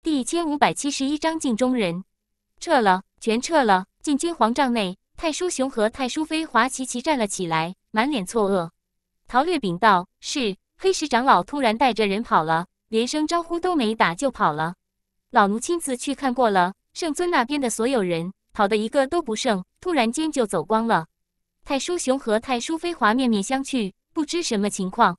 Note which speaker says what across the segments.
Speaker 1: 第一千五百七十一章镜中人。撤了，全撤了。禁军皇帐内，太叔雄和太叔飞华齐齐站了起来，满脸错愕。陶略禀道：“是黑石长老突然带着人跑了，连声招呼都没打就跑了。老奴亲自去看过了，圣尊那边的所有人跑的一个都不剩，突然间就走光了。”太叔雄和太叔飞华面面相觑，不知什么情况。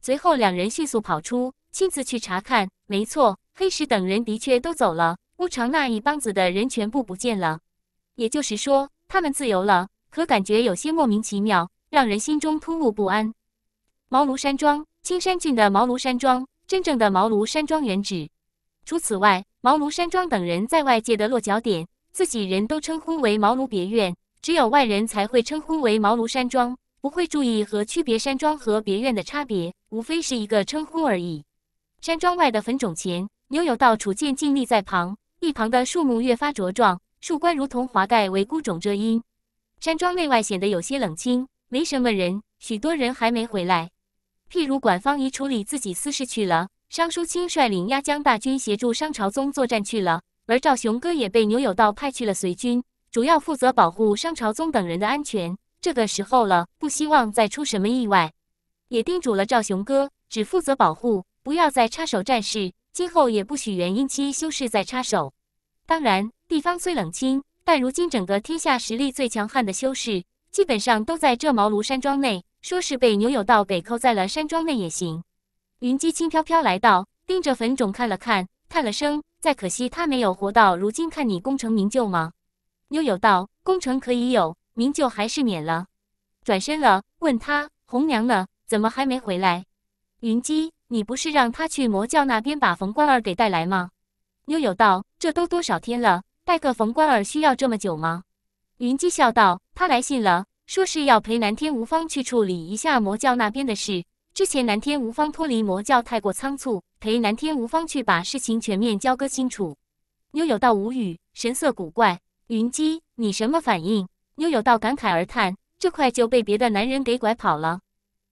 Speaker 1: 随后两人迅速跑出，亲自去查看。没错。黑石等人的确都走了，乌常那一帮子的人全部不见了，也就是说他们自由了。可感觉有些莫名其妙，让人心中突兀不安。茅庐山庄，青山郡的茅庐山庄，真正的茅庐山庄原址。除此外，茅庐山庄等人在外界的落脚点，自己人都称呼为茅庐别院，只有外人才会称呼为茅庐山庄，不会注意和区别山庄和别院的差别，无非是一个称呼而已。山庄外的坟冢前。牛有道楚剑静立在旁，一旁的树木越发茁壮，树冠如同华盖为孤种遮阴。山庄内外显得有些冷清，没什么人，许多人还没回来。譬如管方已处理自己私事去了，商书清率领压江大军协助商朝宗作战去了，而赵雄哥也被牛有道派去了随军，主要负责保护商朝宗等人的安全。这个时候了，不希望再出什么意外，也叮嘱了赵雄哥，只负责保护，不要再插手战事。今后也不许元婴期修士再插手。当然，地方虽冷清，但如今整个天下实力最强悍的修士，基本上都在这茅庐山庄内。说是被牛有道给扣在了山庄内也行。云姬轻飘飘来到，盯着坟冢看了看，叹了声：“再可惜，他没有活到如今看你功成名就吗？”牛有道，功成可以有，名就还是免了。转身了，问他：“红娘呢？怎么还没回来？”云姬。你不是让他去魔教那边把冯关儿给带来吗？妞友道，这都多少天了，带个冯关儿需要这么久吗？云姬笑道，他来信了，说是要陪南天无方去处理一下魔教那边的事。之前南天无方脱离魔教太过仓促，陪南天无方去把事情全面交割清楚。妞友道无语，神色古怪。云姬，你什么反应？妞友道感慨而叹，这快就被别的男人给拐跑了。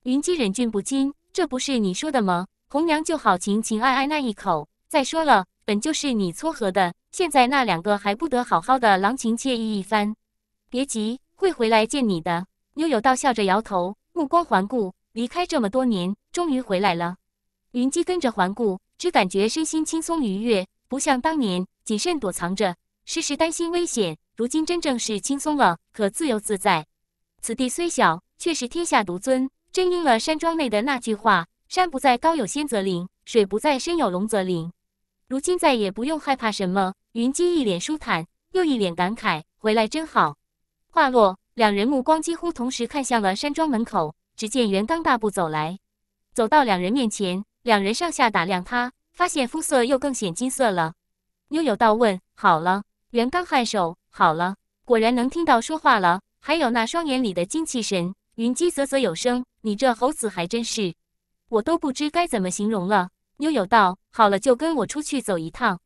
Speaker 1: 云姬忍俊不禁。这不是你说的吗？红娘就好情情爱爱那一口。再说了，本就是你撮合的，现在那两个还不得好好的郎情妾意一番？别急，会回来见你的。妞悠道笑着摇头，目光环顾，离开这么多年，终于回来了。云姬跟着环顾，只感觉身心轻松愉悦，不像当年谨慎躲藏着，时时担心危险。如今真正是轻松了，可自由自在。此地虽小，却是天下独尊。真应了山庄内的那句话：“山不在高，有仙则灵；水不在深，有龙则灵。”如今再也不用害怕什么。云姬一脸舒坦，又一脸感慨：“回来真好。”话落，两人目光几乎同时看向了山庄门口。只见袁刚大步走来，走到两人面前，两人上下打量他，发现肤色又更显金色了。妞友道问：“好了？”袁刚颔首：“好了。”果然能听到说话了，还有那双眼里的精气神。云姬啧啧有声。你这猴子还真是，我都不知该怎么形容了。妞有道：“好了，就跟我出去走一趟。”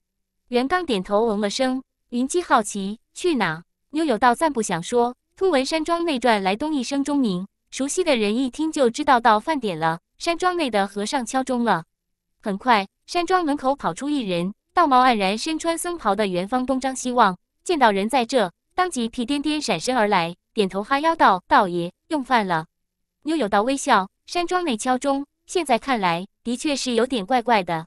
Speaker 1: 袁刚点头，嗯了声。云姬好奇：“去哪？”妞有道：“暂不想说。”突闻山庄内传来东一声钟鸣，熟悉的人一听就知道到饭点了。山庄内的和尚敲钟了。很快，山庄门口跑出一人，道貌岸然、身穿僧袍的元方东张西望，见到人在这，当即屁颠颠闪身而来，点头哈腰道：“道爷，用饭了。”又有道微笑，山庄内敲钟。现在看来，的确是有点怪怪的。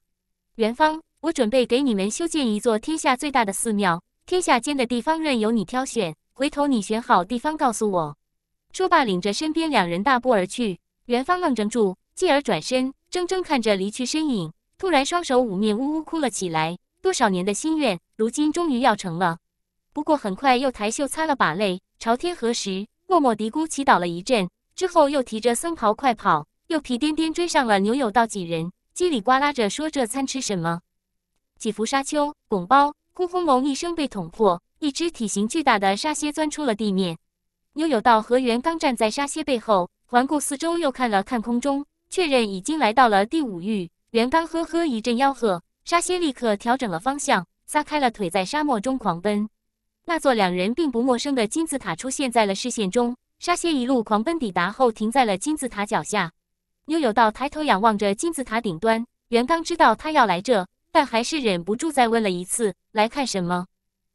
Speaker 1: 元芳，我准备给你们修建一座天下最大的寺庙，天下间的地方任由你挑选。回头你选好地方告诉我。说罢，领着身边两人大步而去。元芳愣怔住，继而转身，怔怔看着离去身影，突然双手捂面，呜呜哭了起来。多少年的心愿，如今终于要成了。不过很快又抬袖擦了把泪，朝天合时默默嘀咕祈祷了一阵。之后又提着僧袍快跑，又皮颠颠追上了牛有道几人，叽里呱啦着说这餐吃什么。几伏沙丘拱包，轰轰隆一声被捅破，一只体型巨大的沙蝎钻出了地面。牛有道和袁刚站在沙蝎背后，环顾四周，又看了看空中，确认已经来到了第五域。袁刚呵呵一阵吆喝，沙蝎立刻调整了方向，撒开了腿在沙漠中狂奔。那座两人并不陌生的金字塔出现在了视线中。沙蝎一路狂奔抵达后，停在了金字塔脚下。妞有道抬头仰望着金字塔顶端。袁刚知道他要来这，但还是忍不住再问了一次：“来看什么？”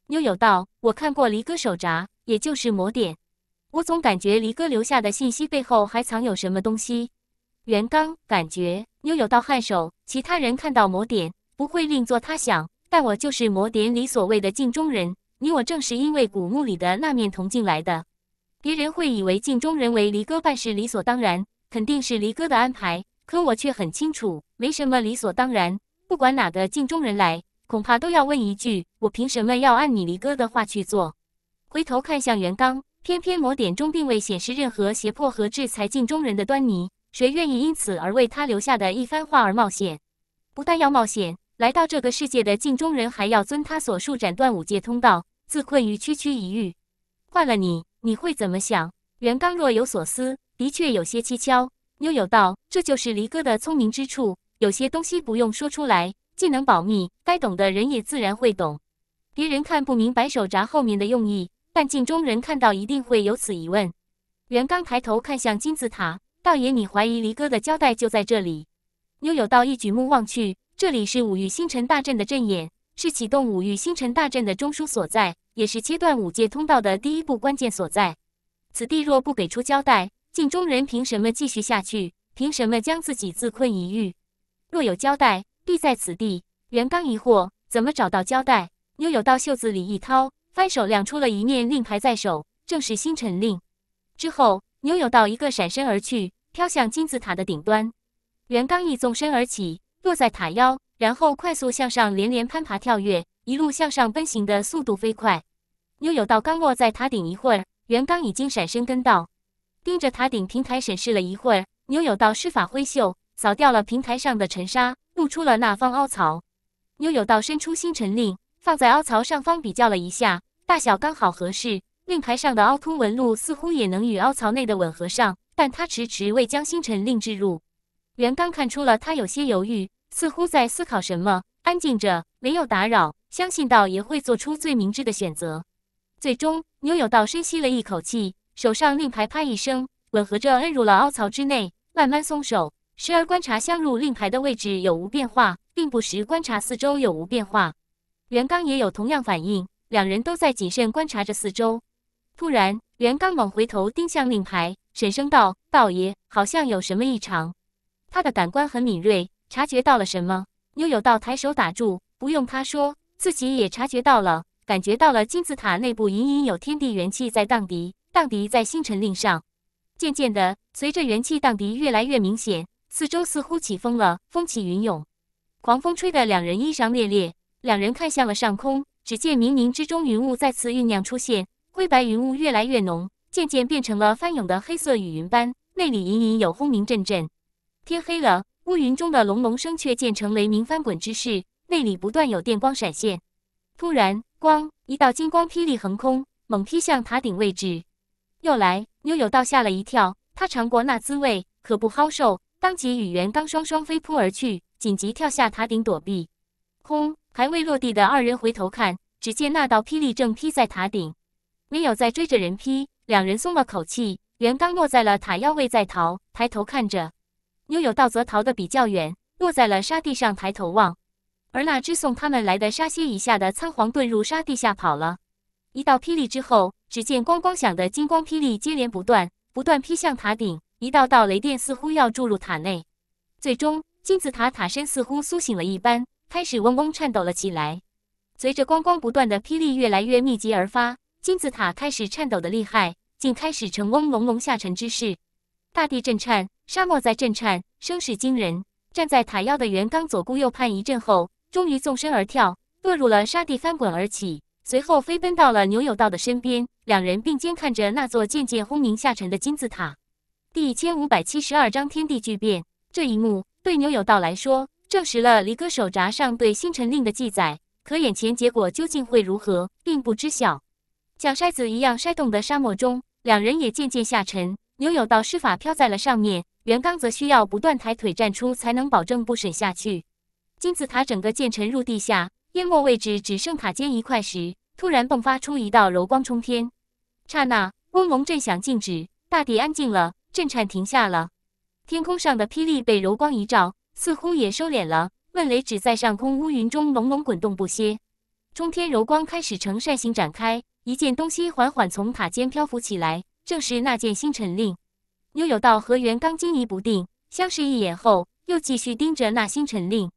Speaker 1: 妞有道：“我看过离歌手札，也就是魔典。我总感觉离歌留下的信息背后还藏有什么东西。”袁刚感觉妞有道颔首。其他人看到魔典不会另作他想，但我就是魔典里所谓的镜中人。你我正是因为古墓里的那面铜镜来的。别人会以为镜中人为离哥办事理所当然，肯定是离哥的安排。可我却很清楚，没什么理所当然。不管哪个镜中人来，恐怕都要问一句：我凭什么要按你离哥的话去做？回头看向袁刚，偏偏魔典中并未显示任何胁迫和制裁镜中人的端倪。谁愿意因此而为他留下的一番话而冒险？不但要冒险，来到这个世界的镜中人还要遵他所述，斩断五界通道，自困于区区一域。换了你。你会怎么想？袁刚若有所思，的确有些蹊跷。妞有道，这就是离哥的聪明之处，有些东西不用说出来，既能保密，该懂的人也自然会懂。别人看不明白手札后面的用意，但镜中人看到一定会有此疑问。袁刚抬头看向金字塔，道爷，你怀疑离哥的交代就在这里？妞有道一举目望去，这里是五域星辰大阵的阵眼。是启动五域星辰大阵的中枢所在，也是切断五界通道的第一步关键所在。此地若不给出交代，镜中人凭什么继续下去？凭什么将自己自困一域？若有交代，必在此地。袁刚疑惑：怎么找到交代？牛有道袖子里一掏，翻手亮出了一面令牌在手，正是星辰令。之后，牛有道一个闪身而去，飘向金字塔的顶端。袁刚一纵身而起，落在塔腰。然后快速向上连连攀爬跳跃，一路向上奔行的速度飞快。牛有道刚落在塔顶一会儿，袁刚已经闪身跟到，盯着塔顶平台审视了一会儿。牛有道施法挥袖，扫掉了平台上的尘沙，露出了那方凹槽。牛有道伸出星辰令，放在凹槽上方比较了一下，大小刚好合适。令牌上的凹凸纹路似乎也能与凹槽内的吻合上，但他迟迟未将星辰令置入。袁刚看出了他有些犹豫。似乎在思考什么，安静着，没有打扰。相信道爷会做出最明智的选择。最终，牛有道深吸了一口气，手上令牌啪一声，吻合着摁入了凹槽之内，慢慢松手，时而观察镶入令牌的位置有无变化，并不时观察四周有无变化。袁刚也有同样反应，两人都在谨慎观察着四周。突然，袁刚猛回头盯向令牌，沈声道：“道爷好像有什么异常。”他的感官很敏锐。察觉到了什么？妞妞道：“抬手打住，不用他说，自己也察觉到了，感觉到了。金字塔内部隐隐有天地元气在荡涤，荡涤在星辰令上。渐渐的，随着元气荡涤越来越明显，四周似乎起风了，风起云涌，狂风吹得两人衣裳猎猎。两人看向了上空，只见冥冥之中云雾再次酝酿出现，灰白云雾越来越浓，渐渐变成了翻涌的黑色雨云般，内里隐隐有轰鸣阵阵。天黑了。”乌云中的隆隆声却渐成雷鸣翻滚之势，内里不断有电光闪现。突然，光一道金光霹雳横空，猛劈向塔顶位置。又来！妞友倒吓了一跳，她尝过那滋味，可不好受，当即与袁刚双双飞扑而去，紧急跳下塔顶躲避。空还未落地的二人回头看，只见那道霹雳正劈在塔顶，没有再追着人劈。两人松了口气，袁刚落在了塔腰位在逃，抬头看着。又有道则逃得比较远，落在了沙地上，抬头望。而那只送他们来的沙蝎，一下的仓皇遁入沙地下跑了。一道霹雳之后，只见咣咣响的金光霹雳接连不断，不断劈向塔顶。一道道雷电似乎要注入塔内。最终，金字塔塔身似乎苏醒了一般，开始嗡嗡颤抖了起来。随着咣咣不断的霹雳越来越密集而发，金字塔开始颤抖的厉害，竟开始呈嗡隆隆下沉之势。大地震颤。沙漠在震颤，声势惊人。站在塔腰的袁刚左顾右盼一阵后，终于纵身而跳，落入了沙地，翻滚而起，随后飞奔到了牛有道的身边。两人并肩看着那座渐渐轰鸣下沉的金字塔。第一千五百七十二章天地巨变。这一幕对牛有道来说，证实了离歌手札上对星辰令的记载。可眼前结果究竟会如何，并不知晓。像筛子一样筛动的沙漠中，两人也渐渐下沉。牛有道施法飘在了上面，袁刚则需要不断抬腿站出，才能保证不损下去。金字塔整个渐沉入地下，淹没位置只剩塔尖一块时，突然迸发出一道柔光冲天。刹那，轰隆震响静止，大地安静了，震颤停下了。天空上的霹雳被柔光一照，似乎也收敛了。闷雷只在上空乌云中隆隆滚动不歇。冲天柔光开始呈扇形展开，一件东西缓缓从塔尖漂浮起来。正是那件星辰令，牛有道和袁刚惊疑不定，相视一眼后，又继续盯着那星辰令。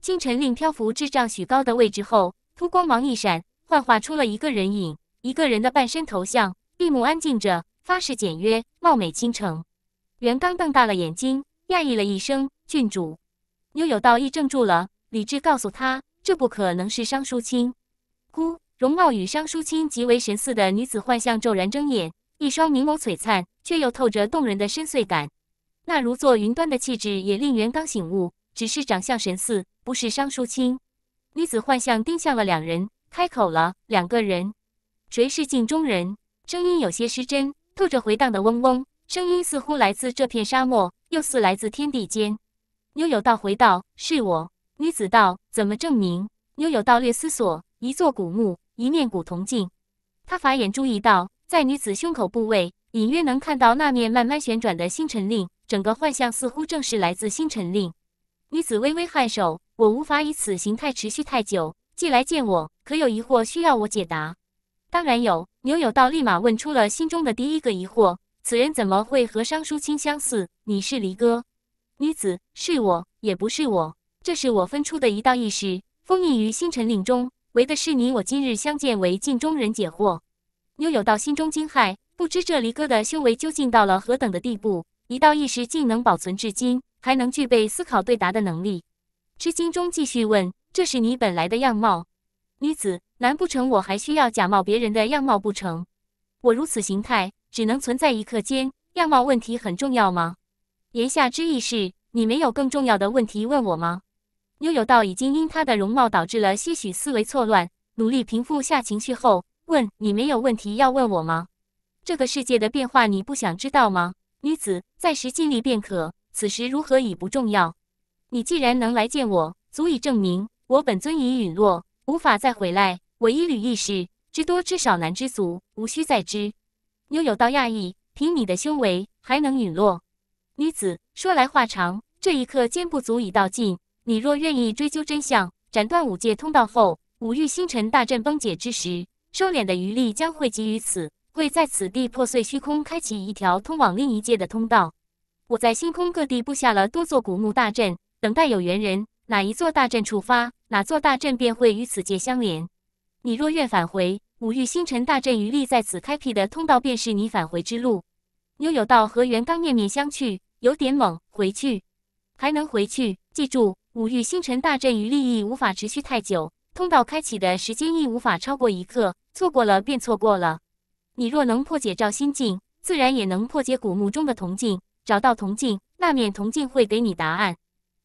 Speaker 1: 星辰令漂浮至丈许高的位置后，突光芒一闪，幻化出了一个人影，一个人的半身头像，闭目安静着，发誓简约，貌美倾城。袁刚瞪大了眼睛，讶异了一声：“郡主。”牛有道亦怔住了，理智告诉他，这不可能是商书清。忽，容貌与商书清极为神似的女子幻象骤然睁眼。一双明眸璀璨，却又透着动人的深邃感。那如坐云端的气质也令元刚醒悟。只是长相神似，不是商书清。女子幻象盯向了两人，开口了：“两个人，谁是镜中人？”声音有些失真，透着回荡的嗡嗡。声音似乎来自这片沙漠，又似来自天地间。妞有道回道：“是我。”女子道：“怎么证明？”妞有道略思索：“一座古墓，一面古铜镜。”他法眼注意到。在女子胸口部位，隐约能看到那面慢慢旋转的星辰令。整个幻象似乎正是来自星辰令。女子微微颔首：“我无法以此形态持续太久。既来见我，可有疑惑需要我解答？”“当然有。”牛有道立马问出了心中的第一个疑惑：“此人怎么会和商书清相似？”“你是离歌。”“女子，是我，也不是我。这是我分出的一道意识，封印于星辰令中，为的是你。我今日相见，为镜中人解惑。”妞有道心中惊骇，不知这离歌的修为究竟到了何等的地步，一道意识竟能保存至今，还能具备思考对答的能力。吃惊中继续问：“这是你本来的样貌，女子？难不成我还需要假冒别人的样貌不成？我如此形态只能存在一刻间，样貌问题很重要吗？”言下之意是，你没有更重要的问题问我吗？妞有道已经因他的容貌导致了些许思维错乱，努力平复下情绪后。问你没有问题要问我吗？这个世界的变化你不想知道吗？女子，暂时尽力便可，此时如何已不重要。你既然能来见我，足以证明我本尊已陨落，无法再回来。我一缕意识，知多知少难知足，无需再知。妞有道亚裔，凭你的修为还能陨落？女子，说来话长，这一刻间不足以道尽。你若愿意追究真相，斩断五界通道后，五欲星辰大阵崩解之时。收敛的余力将汇集于此，会在此地破碎虚空，开启一条通往另一界的通道。我在星空各地布下了多座古墓大阵，等待有缘人。哪一座大阵触发，哪座大阵便会与此界相连。你若愿返回五域星辰大阵，余力在此开辟的通道便是你返回之路。牛有道和元刚面面相觑，有点懵。回去还能回去，记住五域星辰大阵余力已无法持续太久。通道开启的时间亦无法超过一刻，错过了便错过了。你若能破解照心镜，自然也能破解古墓中的铜镜。找到铜镜，那面铜镜会给你答案。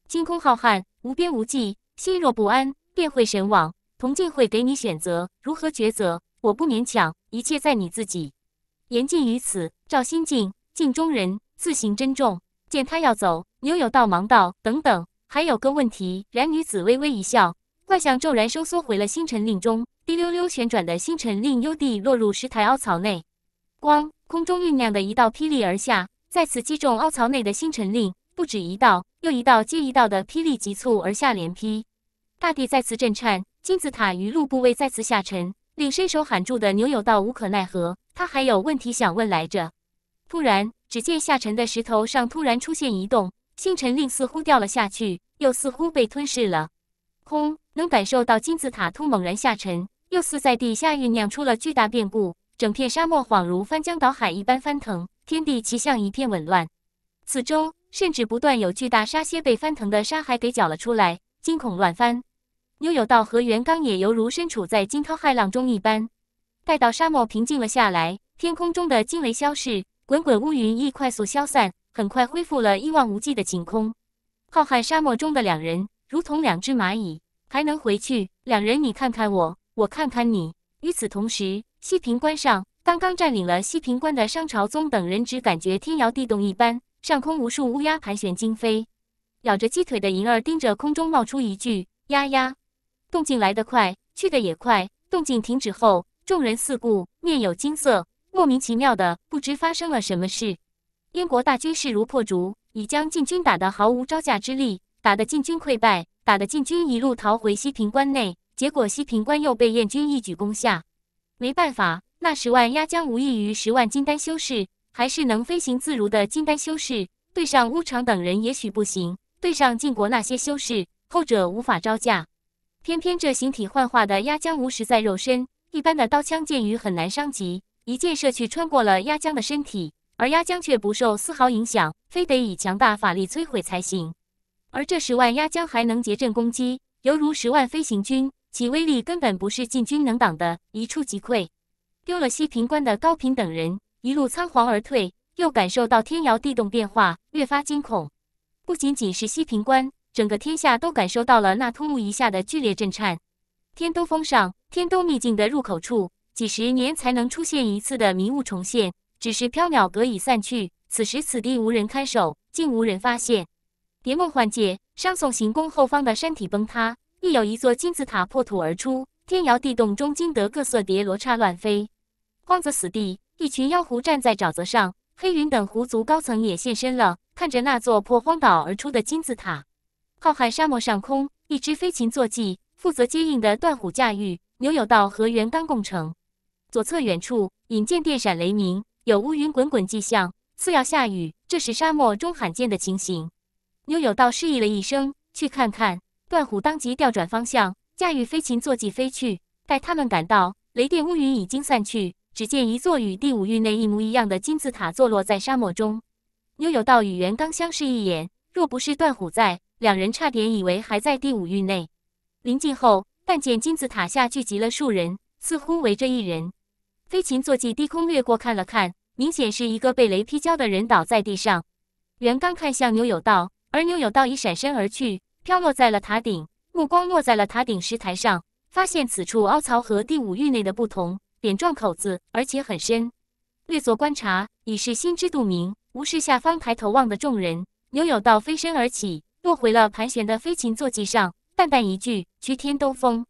Speaker 1: 星空浩瀚，无边无际，心若不安，便会神往。铜镜会给你选择，如何抉择？我不勉强，一切在你自己。言尽于此。照心镜，镜中人，自行珍重。见他要走，牛有道忙道：“等等，还有个问题。”然女子微微一笑。怪象骤然收缩回了星辰令中，滴溜溜旋转的星辰令幽地落入石台凹槽内。光空中酝酿的一道霹雳而下，再次击中凹槽内的星辰令。不止一道，又一道接一道的霹雳急促而下，连劈。大地再次震颤，金字塔余露部位再次下沉，令伸手喊住的牛有道无可奈何。他还有问题想问来着。突然，只见下沉的石头上突然出现移动，星辰令似乎掉了下去，又似乎被吞噬了。空。能感受到金字塔突猛然下沉，又似在地下酝酿出了巨大变故，整片沙漠恍如翻江倒海一般翻腾，天地奇象一片紊乱。四周甚至不断有巨大沙蝎被翻腾的沙海给搅了出来，惊恐乱翻。牛有道和袁刚也犹如身处在惊涛骇浪中一般。待到沙漠平静了下来，天空中的惊雷消逝，滚滚乌云亦快速消散，很快恢复了一望无际的晴空。浩瀚沙漠中的两人，如同两只蚂蚁。还能回去？两人，你看看我，我看看你。与此同时，西平关上刚刚占领了西平关的商朝宗等人，只感觉天摇地动一般，上空无数乌鸦盘旋惊飞，咬着鸡腿的银儿盯着空中冒出一句：“呀呀！”动静来得快，去得也快。动静停止后，众人四顾，面有惊色，莫名其妙的不知发生了什么事。燕国大军势如破竹，已将晋军打得毫无招架之力，打得晋军溃败。打得晋军一路逃回西平关内，结果西平关又被燕军一举攻下。没办法，那十万压江无异于十万金丹修士，还是能飞行自如的金丹修士，对上乌常等人也许不行，对上晋国那些修士，后者无法招架。偏偏这形体幻化的压江无实在肉身，一般的刀枪剑雨很难伤及，一箭射去穿过了压江的身体，而压江却不受丝毫影响，非得以强大法力摧毁才行。而这十万压江还能结阵攻击，犹如十万飞行军，其威力根本不是禁军能挡的，一触即溃。丢了西平关的高平等人一路仓皇而退，又感受到天摇地动变化，越发惊恐。不仅仅是西平关，整个天下都感受到了那突兀一下的剧烈震颤。天都峰上，天都秘境的入口处，几十年才能出现一次的迷雾重现，只是缥缈阁已散去，此时此地无人看守，竟无人发现。蝶梦幻界，商颂行宫后方的山体崩塌，亦有一座金字塔破土而出。天摇地动中，惊得各色叠罗刹乱飞。荒泽死地，一群妖狐站在沼泽上。黑云等狐族高层也现身了，看着那座破荒岛而出的金字塔。浩瀚沙漠上空，一只飞禽坐骑，负责接应的断虎驾驭。牛有道和元刚共乘。左侧远处，引见电闪雷鸣，有乌云滚滚迹象，似要下雨。这是沙漠中罕见的情形。牛有道示意了一声，去看看。段虎当即调转方向，驾驭飞禽坐骑飞去。待他们赶到，雷电乌云已经散去，只见一座与第五域内一模一样的金字塔坐落在沙漠中。牛有道与袁刚相视一眼，若不是段虎在，两人差点以为还在第五域内。临近后，但见金字塔下聚集了数人，似乎围着一人。飞禽坐骑低空掠过，看了看，明显是一个被雷劈焦的人倒在地上。袁刚看向牛有道。而牛有道已闪身而去，飘落在了塔顶，目光落在了塔顶石台上，发现此处凹槽和第五域内的不同，点状口子，而且很深。略作观察，已是心知肚明。无视下方抬头望的众人，牛有道飞身而起，落回了盘旋的飞禽坐骑上，淡淡一句：“去天都峰。”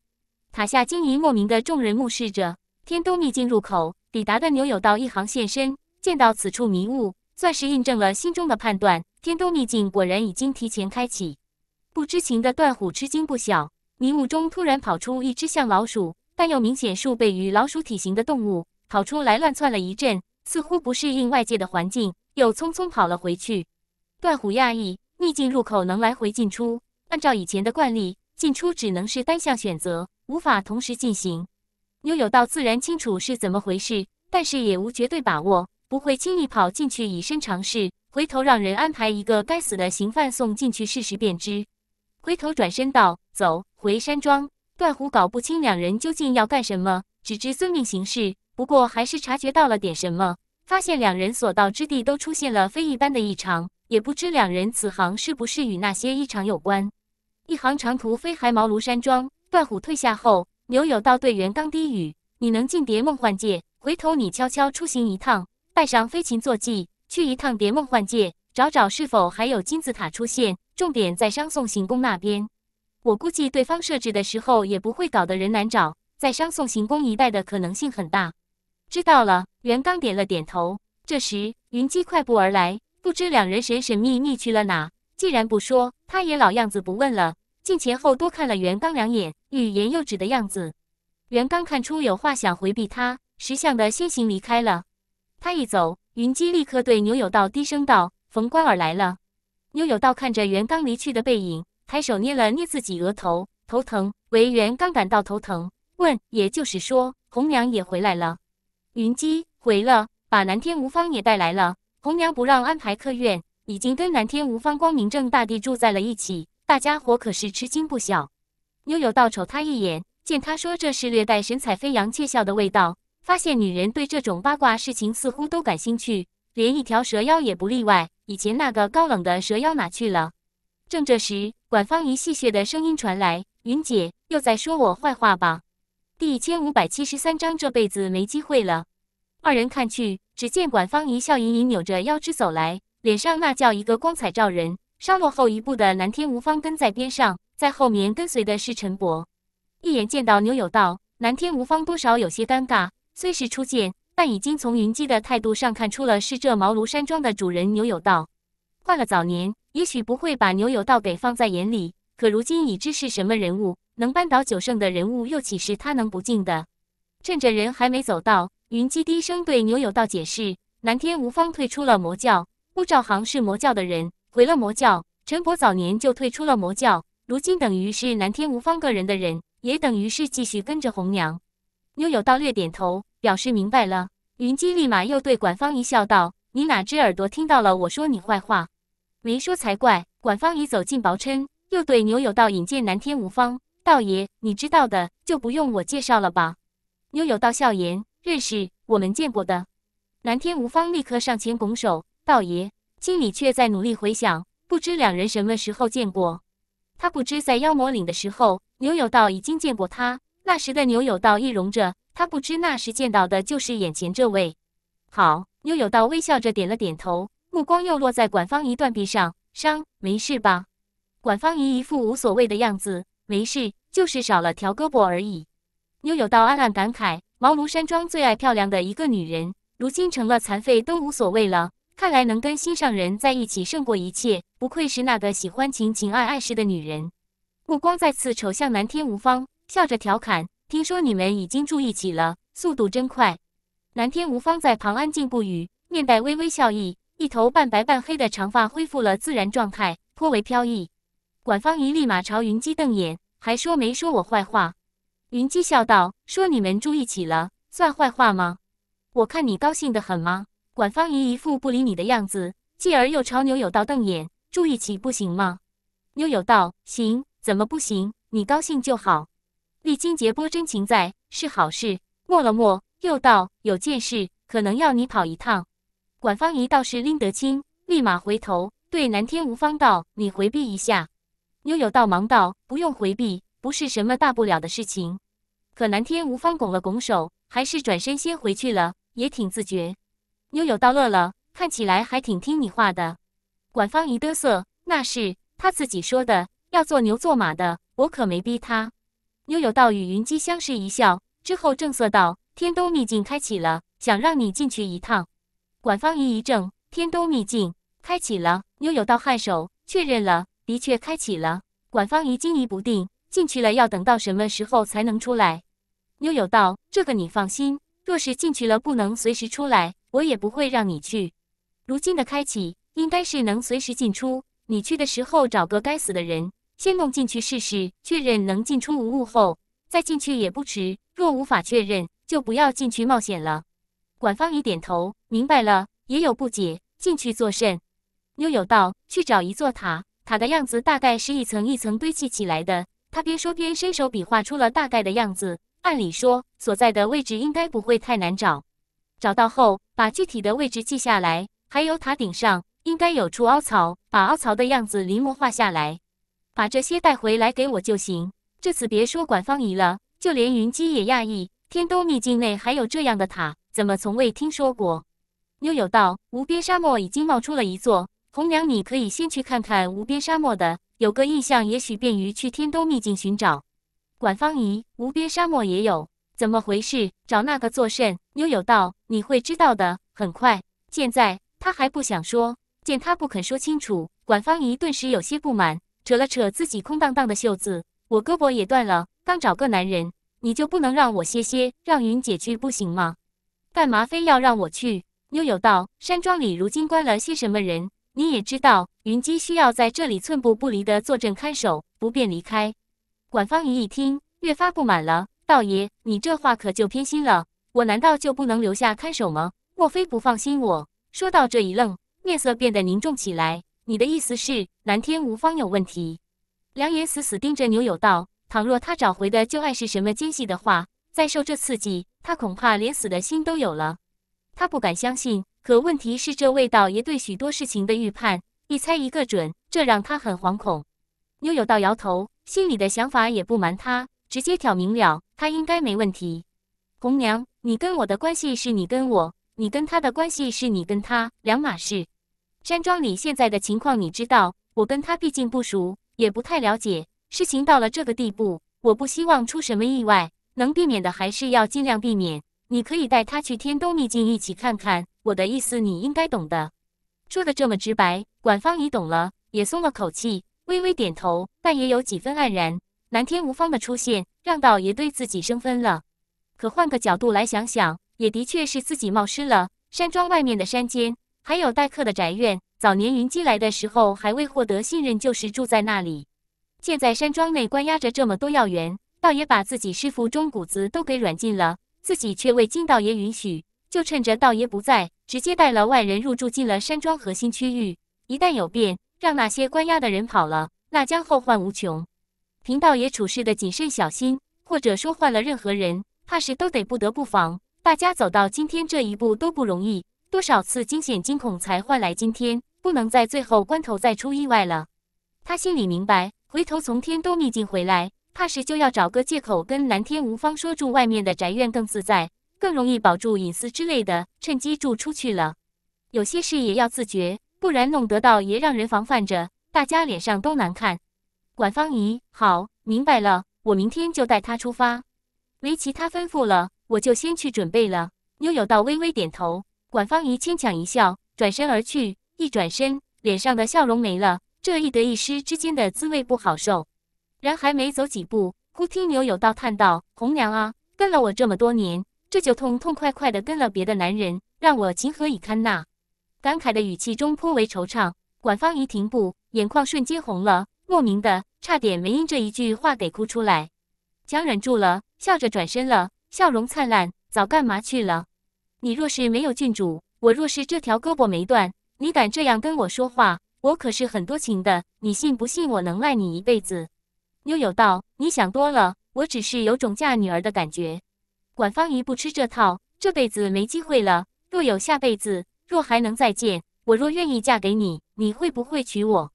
Speaker 1: 塔下惊疑莫名的众人目视着天都秘境入口抵达的牛有道一行现身，见到此处迷雾，算是印证了心中的判断。天都秘境果然已经提前开启，不知情的段虎吃惊不小。迷雾中突然跑出一只像老鼠，但又明显数倍于老鼠体型的动物，跑出来乱窜了一阵，似乎不适应外界的环境，又匆匆跑了回去。段虎讶异，秘境入口能来回进出，按照以前的惯例，进出只能是单向选择，无法同时进行。牛有道自然清楚是怎么回事，但是也无绝对把握。不会轻易跑进去以身尝试，回头让人安排一个该死的刑犯送进去试试便知。回头转身道：“走回山庄。”段虎搞不清两人究竟要干什么，只知遵命行事。不过还是察觉到了点什么，发现两人所到之地都出现了非一般的异常，也不知两人此行是不是与那些异常有关。一行长途飞还茅庐山庄，段虎退下后，牛有道对袁刚低语：“你能进蝶梦幻界，回头你悄悄出行一趟。”带上飞禽坐骑，去一趟蝶梦幻界，找找是否还有金字塔出现。重点在商颂行宫那边。我估计对方设置的时候也不会搞得人难找，在商颂行宫一带的可能性很大。知道了，袁刚点了点头。这时，云姬快步而来，不知两人神神秘秘去了哪。既然不说，他也老样子不问了。进前后多看了袁刚两眼，欲言又止的样子。袁刚看出有话想回避他，识相的先行离开了。他一走，云姬立刻对牛有道低声道：“冯官儿来了。”牛有道看着袁刚离去的背影，抬手捏了捏自己额头，头疼。为袁刚感到头疼，问：“也就是说，红娘也回来了？”云姬回了：“把南天无方也带来了。红娘不让安排客院，已经跟南天无方光明正大地住在了一起。大家伙可是吃惊不小。”牛有道瞅他一眼，见他说这是略带神采飞扬、窃笑的味道。发现女人对这种八卦事情似乎都感兴趣，连一条蛇妖也不例外。以前那个高冷的蛇妖哪去了？正这时，管方怡戏谑的声音传来：“云姐又在说我坏话吧？”第一千五百七十三章这辈子没机会了。二人看去，只见管方怡笑盈盈扭着腰肢走来，脸上那叫一个光彩照人。稍落后一步的南天无方跟在边上，在后面跟随的是陈博。一眼见到牛有道，南天无方多少有些尴尬。虽是初见，但已经从云姬的态度上看出了是这茅庐山庄的主人牛有道。换了早年，也许不会把牛有道给放在眼里。可如今已知是什么人物，能扳倒九圣的人物，又岂是他能不敬的？趁着人还没走到，云姬低声对牛有道解释：南天无方退出了魔教，穆兆航是魔教的人，回了魔教。陈伯早年就退出了魔教，如今等于是南天无方个人的人，也等于是继续跟着红娘。牛有道略点头，表示明白了。云姬立马又对管方一笑道：“你哪只耳朵听到了我说你坏话？没说才怪！”管方一走进薄琛，又对牛有道引荐南天无方道爷：“你知道的，就不用我介绍了吧？”牛有道笑言：“认识，我们见过的。”南天无方立刻上前拱手：“道爷。”心里却在努力回想，不知两人什么时候见过。他不知在妖魔岭的时候，牛有道已经见过他。那时的牛有道易容着，他不知那时见到的就是眼前这位。好，牛有道微笑着点了点头，目光又落在管方仪断臂上，伤没事吧？管方仪一副无所谓的样子，没事，就是少了条胳膊而已。牛有道暗暗感慨：茅庐山庄最爱漂亮的一个女人，如今成了残废都无所谓了。看来能跟心上人在一起胜过一切，不愧是那个喜欢情情爱爱时的女人。目光再次瞅向南天无方。笑着调侃：“听说你们已经住一起了，速度真快。”南天无方在旁安静不语，面带微微笑意，一头半白半黑的长发恢复了自然状态，颇为飘逸。管方仪立马朝云姬瞪眼，还说没说我坏话。云姬笑道：“说你们住一起了算坏话吗？我看你高兴得很吗？”管方仪一副不理你的样子，继而又朝牛友道瞪眼：“住一起不行吗？”牛友道：“行，怎么不行？你高兴就好。”历经劫波真情在，是好事。默了默，又道：“有件事可能要你跑一趟。”管方一倒是拎得清，立马回头对南天无方道：“你回避一下。”妞悠道忙道：“不用回避，不是什么大不了的事情。”可南天无方拱了拱手，还是转身先回去了，也挺自觉。妞悠道乐了，看起来还挺听你话的。管方一嘚瑟：“那是他自己说的，要做牛做马的，我可没逼他。”妞有道与云姬相视一笑，之后正色道：“天都秘境开启了，想让你进去一趟。”管方仪一怔：“天都秘境开启了？”妞有道颔首确认了：“的确开启了。”管方仪惊疑不定：“进去了要等到什么时候才能出来？”妞有道：“这个你放心，若是进去了不能随时出来，我也不会让你去。如今的开启应该是能随时进出，你去的时候找个该死的人。”先弄进去试试，确认能进出无误后，再进去也不迟。若无法确认，就不要进去冒险了。管方一点头，明白了，也有不解，进去作甚？妞友道：“去找一座塔，塔的样子大概是一层一层堆砌起来的。”他边说边伸手比划出了大概的样子。按理说，所在的位置应该不会太难找。找到后，把具体的位置记下来，还有塔顶上应该有处凹槽，把凹槽的样子临摹画下来。把这些带回来给我就行。这次别说管方怡了，就连云姬也讶异：天都秘境内还有这样的塔，怎么从未听说过？悠有道，无边沙漠已经冒出了一座红娘，你可以先去看看无边沙漠的，有个印象，也许便于去天都秘境寻找。管方怡，无边沙漠也有，怎么回事？找那个做甚？悠有道，你会知道的，很快。现在他还不想说，见他不肯说清楚，管方怡顿时有些不满。扯了扯自己空荡荡的袖子，我胳膊也断了，刚找个男人，你就不能让我歇歇，让云姐去不行吗？干嘛非要让我去？悠悠道，山庄里如今关了些什么人？你也知道，云姬需要在这里寸步不离的坐镇看守，不便离开。管方云一听，越发不满了，道爷，你这话可就偏心了，我难道就不能留下看守吗？莫非不放心我？说到这一愣，面色变得凝重起来，你的意思是？南天无方有问题，梁言死死盯着牛有道。倘若他找回的旧爱是什么奸细的话，再受这刺激，他恐怕连死的心都有了。他不敢相信，可问题是这位道爷对许多事情的预判一猜一个准，这让他很惶恐。牛有道摇头，心里的想法也不瞒他，直接挑明了：他应该没问题。红娘，你跟我的关系是你跟我，你跟他的关系是你跟他两码事。山庄里现在的情况你知道。我跟他毕竟不熟，也不太了解。事情到了这个地步，我不希望出什么意外，能避免的还是要尽量避免。你可以带他去天都秘境一起看看，我的意思你应该懂的。说的这么直白，管方你懂了，也松了口气，微微点头，但也有几分黯然。南天无方的出现，让道爷对自己生分了。可换个角度来想想，也的确是自己冒失了。山庄外面的山间，还有待客的宅院。早年云姬来的时候还未获得信任，就是住在那里。现在山庄内关押着这么多要员，倒也把自己师傅中谷子都给软禁了，自己却未经道爷允许，就趁着道爷不在，直接带了外人入住进了山庄核心区域。一旦有变，让那些关押的人跑了，那将后患无穷。贫道爷处事的谨慎小心，或者说换了任何人，怕是都得不得不防。大家走到今天这一步都不容易，多少次惊险惊恐才换来今天。不能在最后关头再出意外了。他心里明白，回头从天都秘境回来，怕是就要找个借口跟蓝天无方说，住外面的宅院更自在，更容易保住隐私之类的，趁机住出去了。有些事也要自觉，不然弄得到也让人防范着，大家脸上都难看。管方姨，好，明白了，我明天就带他出发。没其他吩咐了，我就先去准备了。妞有道微微点头，管方姨牵强一笑，转身而去。一转身，脸上的笑容没了。这一得一失之间的滋味不好受。然还没走几步，忽听牛有道叹道：“红娘啊，跟了我这么多年，这就痛痛快快的跟了别的男人，让我情何以堪呐？”感慨的语气中颇为惆怅。管方一停步，眼眶瞬间红了，莫名的差点没因这一句话给哭出来，强忍住了，笑着转身了，笑容灿烂。早干嘛去了？你若是没有郡主，我若是这条胳膊没断。你敢这样跟我说话？我可是很多情的，你信不信我能赖你一辈子？妞友道：“你想多了，我只是有种嫁女儿的感觉。”管方仪不吃这套，这辈子没机会了。若有下辈子，若还能再见，我若愿意嫁给你，你会不会娶我？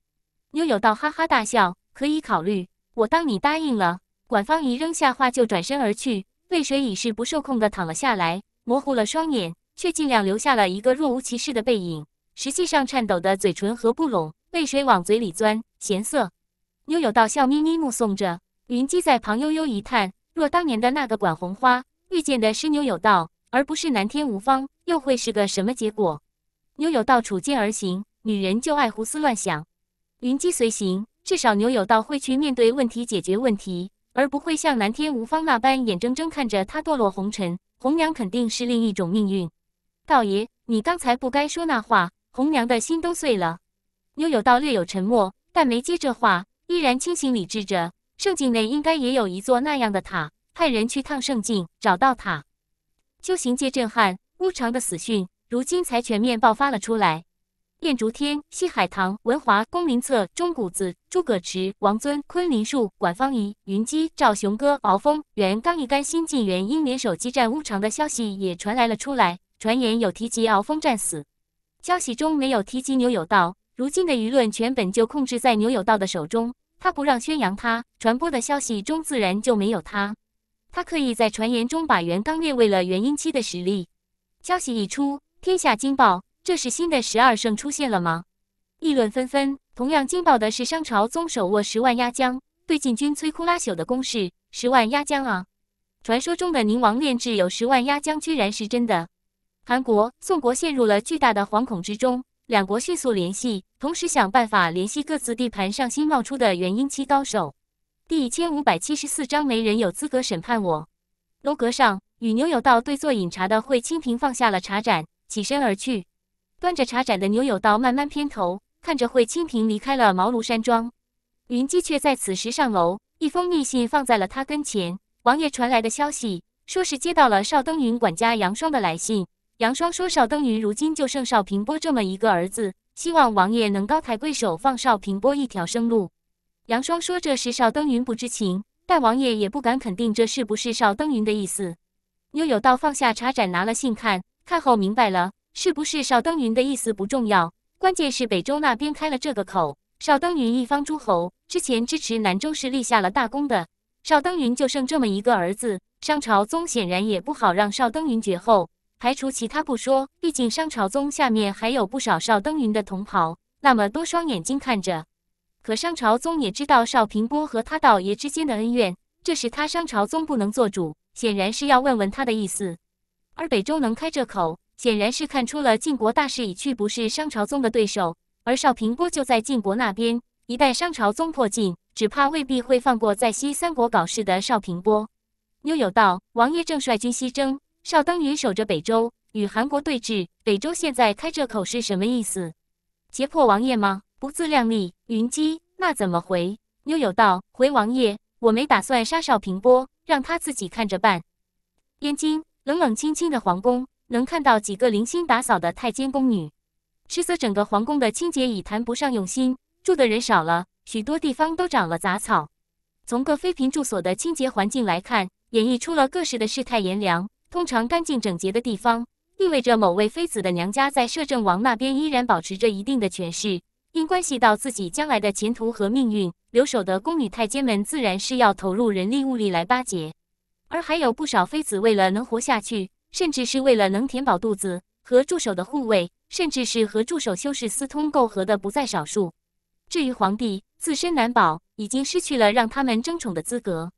Speaker 1: 妞友道哈哈大笑：“可以考虑。”我当你答应了。管方仪扔下话就转身而去，泪水已是不受控的淌了下来，模糊了双眼，却尽量留下了一个若无其事的背影。实际上，颤抖的嘴唇合不拢，泪水往嘴里钻，咸涩。牛有道笑眯眯目送着云姬，在旁悠悠一叹：若当年的那个管红花遇见的是牛有道，而不是南天无方，又会是个什么结果？牛有道处见而行，女人就爱胡思乱想。云姬随行，至少牛有道会去面对问题、解决问题，而不会像南天无方那般眼睁睁看着他堕落红尘。红娘肯定是另一种命运。道爷，你刚才不该说那话。红娘的心都碎了。妞有道略有沉默，但没接这话，依然清醒理智着。圣境内应该也有一座那样的塔，派人去趟圣境，找到塔。修行界震撼，乌常的死讯如今才全面爆发了出来。燕竹天、西海棠、文华、宫林策、钟谷子、诸葛池、王尊、昆林树、管方仪、云姬、赵雄哥、敖峰、袁刚一干新晋元英联手激战乌常的消息也传来了出来，传言有提及敖峰战死。消息中没有提及牛有道，如今的舆论全本就控制在牛有道的手中，他不让宣扬他，传播的消息中自然就没有他。他刻意在传言中把元刚列为了元婴期的实力。消息一出，天下惊爆，这是新的十二圣出现了吗？议论纷纷。同样惊爆的是商朝宗手握十万压江，对晋军摧枯拉朽的攻势。十万压江啊！传说中的宁王炼制有十万压江，居然是真的。韩国、宋国陷入了巨大的惶恐之中，两国迅速联系，同时想办法联系各自地盘上新冒出的元婴期高手。第一千五百七十四章，没人有资格审判我。楼阁上，与牛有道对坐饮茶的惠清平放下了茶盏，起身而去。端着茶盏的牛有道慢慢偏头看着惠清平离开了茅庐山庄。云姬却在此时上楼，一封密信放在了他跟前。王爷传来的消息，说是接到了邵登云管家杨双的来信。杨双说：“邵登云如今就剩邵平波这么一个儿子，希望王爷能高抬贵手，放邵平波一条生路。”杨双说：“这是邵登云不知情，但王爷也不敢肯定这是不是邵登云的意思。”又有道放下茶盏，拿了信看，看后明白了：是不是邵登云的意思不重要，关键是北周那边开了这个口。邵登云一方诸侯之前支持南周是立下了大功的，邵登云就剩这么一个儿子，商朝宗显然也不好让邵登云绝后。排除其他不说，毕竟商朝宗下面还有不少邵登云的同袍，那么多双眼睛看着。可商朝宗也知道邵平波和他道爷之间的恩怨，这是他商朝宗不能做主，显然是要问问他的意思。而北周能开这口，显然是看出了晋国大势已去，不是商朝宗的对手。而邵平波就在晋国那边，一旦商朝宗破晋，只怕未必会放过在西三国搞事的邵平波。妞有道，王爷正率军西征。少登云守着北周，与韩国对峙。北周现在开这口是什么意思？胁迫王爷吗？不自量力。云姬，那怎么回？妞友道：“回王爷，我没打算杀邵平波，让他自己看着办。”燕京冷冷清清的皇宫，能看到几个零星打扫的太监宫女。实则整个皇宫的清洁已谈不上用心，住的人少了，许多地方都长了杂草。从各妃嫔住所的清洁环境来看，演绎出了各式的世态炎凉。通常干净整洁的地方，意味着某位妃子的娘家在摄政王那边依然保持着一定的权势。因关系到自己将来的前途和命运，留守的宫女太监们自然是要投入人力物力来巴结。而还有不少妃子为了能活下去，甚至是为了能填饱肚子，和助手的护卫，甚至是和助手修士私通媾和的不在少数。至于皇帝自身难保，已经失去了让他们争宠的资格，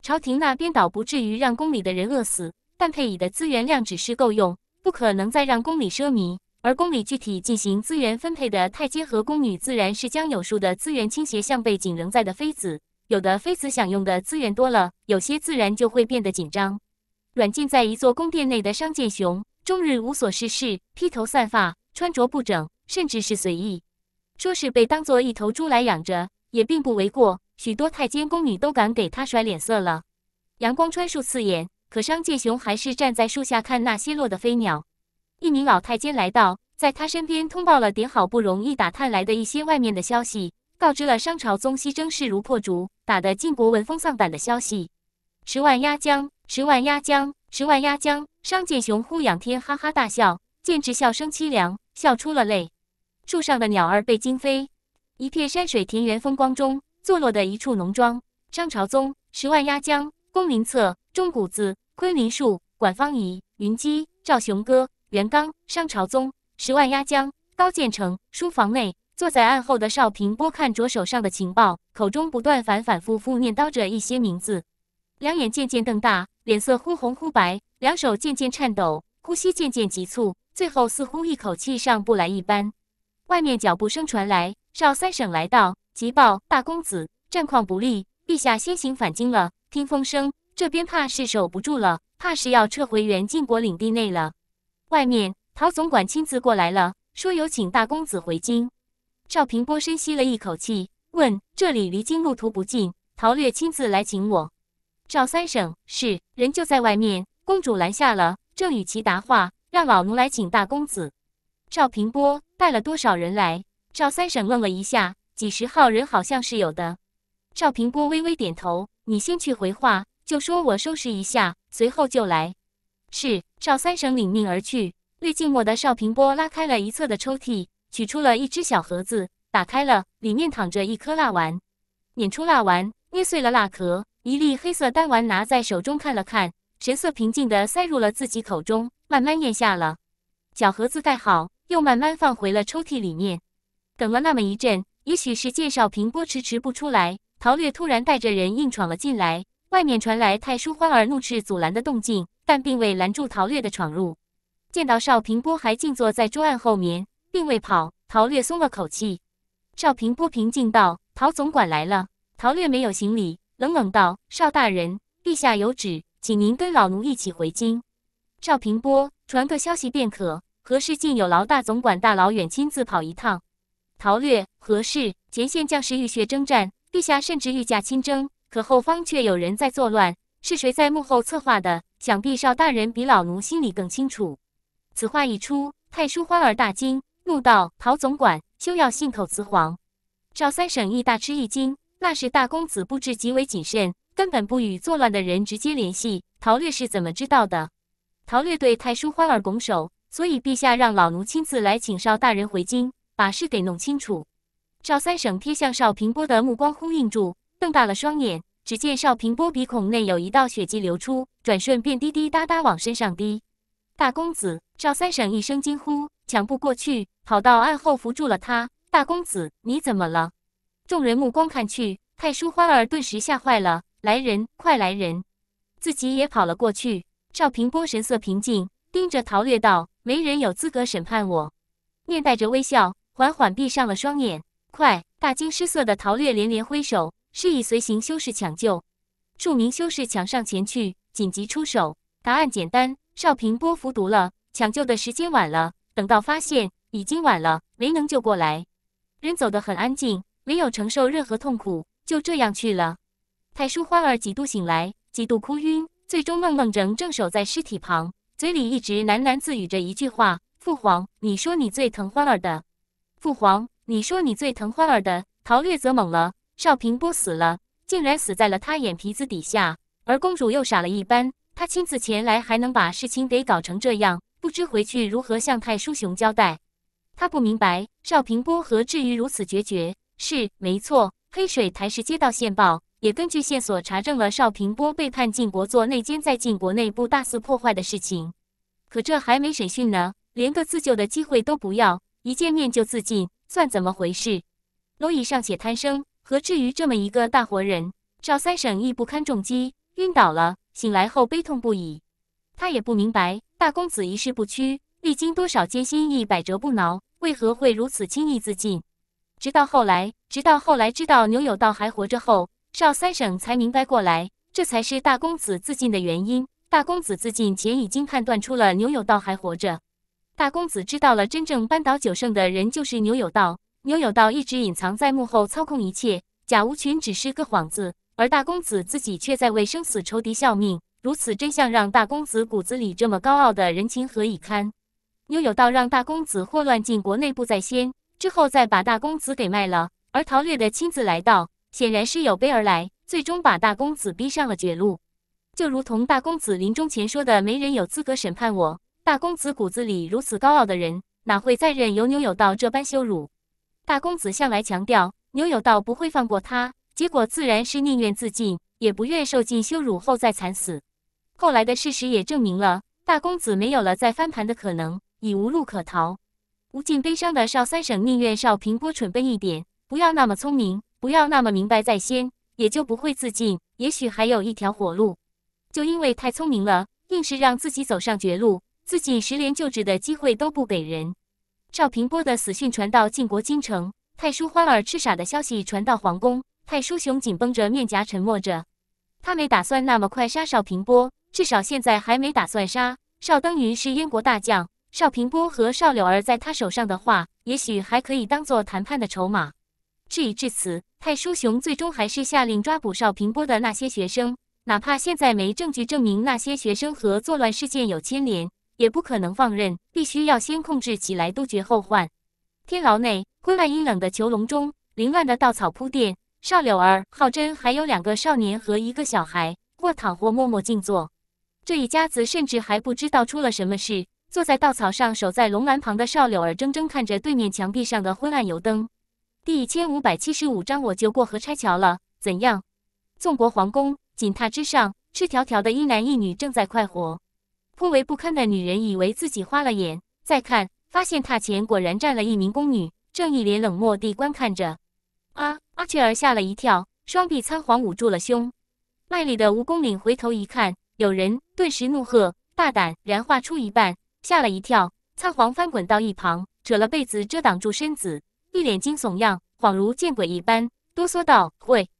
Speaker 1: 朝廷那边倒不至于让宫里的人饿死。但配以的资源量只是够用，不可能再让宫里奢靡。而宫里具体进行资源分配的太监和宫女，自然是将有数的资源倾斜向背景仍在的妃子。有的妃子享用的资源多了，有些自然就会变得紧张。软禁在一座宫殿内的商剑雄，终日无所事事，披头散发，穿着不整，甚至是随意。说是被当做一头猪来养着，也并不为过。许多太监宫女都敢给他甩脸色了。阳光穿树刺眼。可商介雄还是站在树下看那些落的飞鸟。一名老太监来到，在他身边通报了点好不容易打探来的一些外面的消息，告知了商朝宗西征势如破竹，打得晋国闻风丧胆的消息。十万压江，十万压江，十万压江！商介雄呼仰天哈哈大笑，简直笑声凄凉，笑出了泪。树上的鸟儿被惊飞。一片山水田园风光中坐落的一处农庄，商朝宗，十万压江，宫林侧钟鼓子。昆凌树、管方仪、云姬、赵雄哥、袁刚、商朝宗、十万压江、高建成。书房内，坐在案后的少平拨看着手上的情报，口中不断反反复复念叨着一些名字，两眼渐渐瞪大，脸色忽红忽白，两手渐渐颤抖，呼吸渐渐急促，最后似乎一口气上不来一般。外面脚步声传来，少三省来到，急报：大公子战况不利，陛下先行返京了。听风声。这边怕是守不住了，怕是要撤回原晋国领地内了。外面陶总管亲自过来了，说有请大公子回京。赵平波深吸了一口气，问：“这里离京路途不近，陶略亲自来请我？”赵三省是人就在外面，公主拦下了，正与其答话，让老奴来请大公子。赵平波带了多少人来？赵三省愣了一下，几十号人好像是有的。赵平波微微点头：“你先去回话。”就说我收拾一下，随后就来。是赵三省领命而去。滤静默的邵平波拉开了一侧的抽屉，取出了一只小盒子，打开了，里面躺着一颗蜡丸。捻出蜡丸，捏碎了蜡壳，一粒黑色丹丸拿在手中看了看，神色平静地塞入了自己口中，慢慢咽下了。小盒子盖好，又慢慢放回了抽屉里面。等了那么一阵，也许是见邵平波迟迟不出来，陶略突然带着人硬闯了进来。外面传来太叔欢儿怒斥阻拦的动静，但并未拦住陶略的闯入。见到邵平波还静坐在桌案后面，并未跑，陶略松了口气。邵平波平静道：“陶总管来了。”陶略没有行礼，冷冷道：“邵大人，陛下有旨，请您跟老奴一起回京。”邵平波传个消息便可，何事竟有劳大总管大老远亲自跑一趟？陶略何事？前线将士浴血征战，陛下甚至御驾亲征。可后方却有人在作乱，是谁在幕后策划的？想必少大人比老奴心里更清楚。此话一出，太叔欢儿大惊，怒道：“陶总管，休要信口雌黄！”赵三省亦大吃一惊，那是大公子布置极为谨慎，根本不与作乱的人直接联系。陶略是怎么知道的？陶略对太叔欢儿拱手：“所以陛下让老奴亲自来请少大人回京，把事给弄清楚。”赵三省贴向少平波的目光呼应住。瞪大了双眼，只见邵平波鼻孔内有一道血迹流出，转瞬便滴滴答答往身上滴。大公子，邵三省一声惊呼，抢步过去，跑到岸后扶住了他。大公子，你怎么了？众人目光看去，太叔花儿顿时吓坏了。来人，快来人！自己也跑了过去。邵平波神色平静，盯着陶略道：“没人有资格审判我。”面带着微笑，缓缓闭上了双眼。快！大惊失色的陶略连连挥手。示意随行修士抢救，数名修士抢上前去，紧急出手。答案简单：少平波服毒了，抢救的时间晚了，等到发现已经晚了，没能救过来。人走得很安静，没有承受任何痛苦，就这样去了。太叔欢儿几度醒来，几度哭晕，最终愣愣正正守在尸体旁，嘴里一直喃喃自语着一句话：“父皇，你说你最疼欢儿的。”“父皇，你说你最疼欢儿的。”陶略则懵了。邵平波死了，竟然死在了他眼皮子底下，而公主又傻了一般。她亲自前来，还能把事情给搞成这样，不知回去如何向太叔雄交代。他不明白邵平波何至于如此决绝。是没错，黑水台是接到线报，也根据线索查证了邵平波背叛晋国做内奸，在晋国内部大肆破坏的事情。可这还没审讯呢，连个自救的机会都不要，一见面就自尽，算怎么回事？蝼蚁尚且贪生。何至于这么一个大活人？赵三省亦不堪重击，晕倒了。醒来后悲痛不已，他也不明白大公子一事不屈，历经多少艰辛亦百折不挠，为何会如此轻易自尽？直到后来，直到后来知道牛有道还活着后，赵三省才明白过来，这才是大公子自尽的原因。大公子自尽前已经判断出了牛有道还活着，大公子知道了真正扳倒九圣的人就是牛有道。牛有道一直隐藏在幕后操控一切，贾无群只是个幌子，而大公子自己却在为生死仇敌效命。如此真相让大公子骨子里这么高傲的人情何以堪？牛有道让大公子祸乱晋国内部在先，之后再把大公子给卖了。而陶略的亲自来到显然是有备而来，最终把大公子逼上了绝路。就如同大公子临终前说的：“没人有资格审判我。”大公子骨子里如此高傲的人，哪会再任由牛有道这般羞辱？大公子向来强调，牛有道不会放过他，结果自然是宁愿自尽，也不愿受尽羞辱后再惨死。后来的事实也证明了，大公子没有了再翻盘的可能，已无路可逃。无尽悲伤的邵三省，宁愿邵平波蠢笨一点，不要那么聪明，不要那么明白在先，也就不会自尽，也许还有一条活路。就因为太聪明了，硬是让自己走上绝路，自尽时连救治的机会都不给人。邵平波的死讯传到晋国京城，太叔欢儿痴傻的消息传到皇宫。太叔雄紧绷着面颊，沉默着。他没打算那么快杀邵平波，至少现在还没打算杀。邵登云是燕国大将，邵平波和邵柳儿在他手上的话，也许还可以当做谈判的筹码。事已至此，太叔雄最终还是下令抓捕邵平波的那些学生，哪怕现在没证据证明那些学生和作乱事件有牵连。也不可能放任，必须要先控制起来，杜绝后患。天牢内昏暗阴冷的囚笼中，凌乱的稻草铺垫，邵柳儿、浩真还有两个少年和一个小孩，或躺或默默静坐。这一家子甚至还不知道出了什么事。坐在稻草上，守在龙栏旁的邵柳儿怔怔看着对面墙壁上的昏暗油灯。第一千五百七十五章，我就过河拆桥了，怎样？宋国皇宫锦榻之上，赤条条的一男一女正在快活。颇为不堪的女人以为自己花了眼，再看发现榻前果然站了一名宫女，正一脸冷漠地观看着。阿阿雀儿吓了一跳，双臂仓皇捂住了胸。卖力的蜈蚣岭回头一看，有人，顿时怒喝：“大胆！”然化出一半，吓了一跳，仓皇翻滚到一旁，扯了被子遮挡住身子，一脸惊悚样，恍如见鬼一般，哆嗦道：“喂，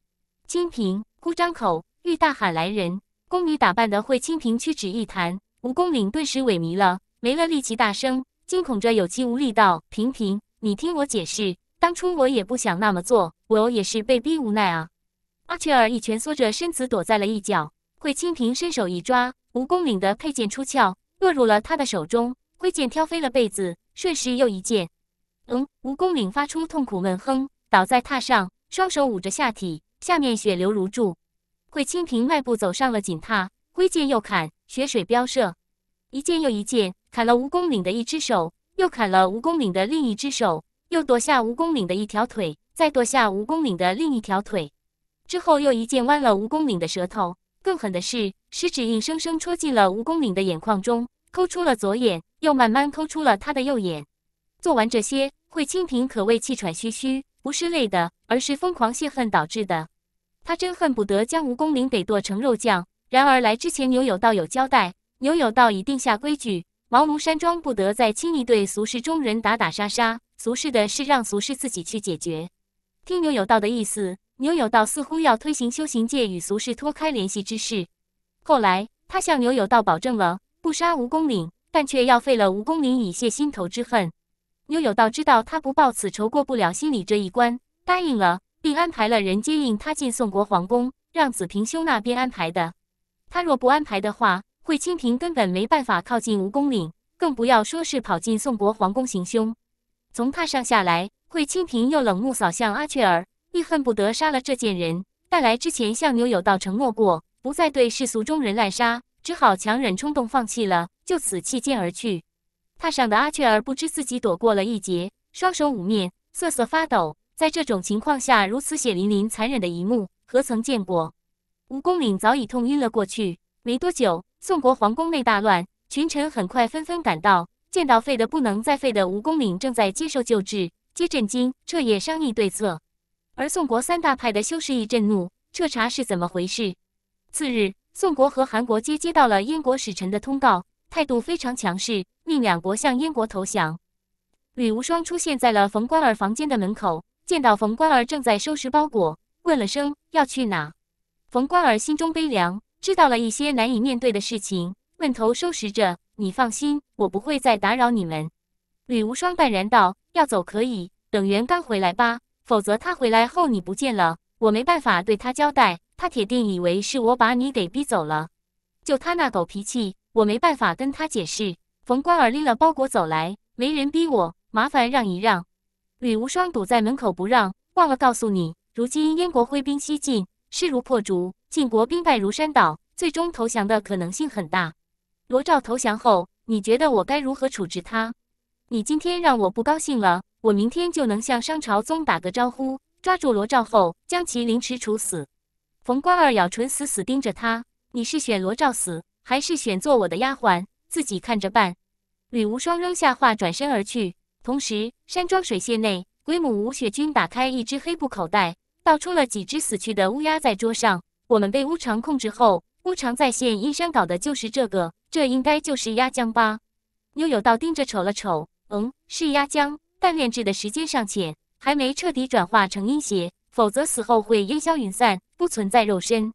Speaker 1: 清平！”忽张口欲大喊来人，宫女打扮的会清平屈指一弹。蜈蚣岭顿时萎靡了，没了力气，大声惊恐着，有气无力道：“平平，你听我解释，当初我也不想那么做，我也是被逼无奈啊。”阿切儿一蜷缩着身子躲在了一角。惠清平伸手一抓，蜈蚣岭的佩剑出鞘，落入了他的手中，挥剑挑飞了被子，顺势又一剑。嗯，蜈蚣岭发出痛苦闷哼，倒在榻上，双手捂着下体，下面血流如注。惠清平迈步走上了锦榻，挥剑又砍。血水飙射，一剑又一剑，砍了蜈蚣岭的一只手，又砍了蜈蚣岭的另一只手，又夺下蜈蚣岭的一条腿，再夺下蜈蚣岭的另一条腿。之后又一剑弯了蜈蚣岭的舌头。更狠的是，食指硬生生戳进了蜈蚣岭的眼眶中，抠出了左眼，又慢慢抠出了他的右眼。做完这些，惠清平可谓气喘吁吁，不是累的，而是疯狂泄恨导致的。他真恨不得将蜈蚣岭给剁成肉酱。然而来之前，牛有道有交代，牛有道已定下规矩：，茅庐山庄不得再轻易对俗世中人打打杀杀。俗世的事让俗世自己去解决。听牛有道的意思，牛有道似乎要推行修行界与俗世脱开联系之事。后来他向牛有道保证了不杀蜈蚣岭，但却要废了蜈蚣岭以泄心头之恨。牛有道知道他不报此仇过不了心里这一关，答应了，并安排了人接应他进宋国皇宫，让子平兄那边安排的。他若不安排的话，惠清平根本没办法靠近蜈蚣岭，更不要说是跑进宋国皇宫行凶。从榻上下来，惠清平又冷目扫向阿雀儿，亦恨不得杀了这贱人。但来之前向牛有道承诺过，不再对世俗中人滥杀，只好强忍冲动，放弃了，就此弃剑而去。榻上的阿雀儿不知自己躲过了一劫，双手捂面，瑟瑟发抖。在这种情况下，如此血淋淋、残忍的一幕，何曾见过？吴公岭早已痛晕了过去。没多久，宋国皇宫内大乱，群臣很快纷纷赶到，见到废的不能再废的吴公岭正在接受救治，皆震惊，彻夜商议对策。而宋国三大派的修士一震怒，彻查是怎么回事。次日，宋国和韩国皆接到了燕国使臣的通告，态度非常强势，命两国向燕国投降。吕无双出现在了冯关儿房间的门口，见到冯关儿正在收拾包裹，问了声要去哪。冯关儿心中悲凉，知道了一些难以面对的事情，闷头收拾着。你放心，我不会再打扰你们。吕无双淡然道：“要走可以，等元刚回来吧。否则他回来后你不见了，我没办法对他交代。他铁定以为是我把你给逼走了，就他那狗脾气，我没办法跟他解释。”冯关儿拎了包裹走来，没人逼我，麻烦让一让。吕无双堵在门口不让，忘了告诉你，如今燕国挥兵西进。势如破竹，晋国兵败如山倒，最终投降的可能性很大。罗昭投降后，你觉得我该如何处置他？你今天让我不高兴了，我明天就能向商朝宗打个招呼，抓住罗昭后将其凌迟处死。冯关儿咬唇，死死盯着他。你是选罗昭死，还是选做我的丫鬟？自己看着办。吕无双扔下话，转身而去。同时，山庄水榭内，鬼母吴雪君打开一只黑布口袋。倒出了几只死去的乌鸦在桌上。我们被乌常控制后，乌常在现阴山搞的就是这个。这应该就是压浆吧？妞有道盯着瞅了瞅，嗯，是压浆，但炼制的时间尚浅，还没彻底转化成阴邪，否则死后会烟消云散，不存在肉身。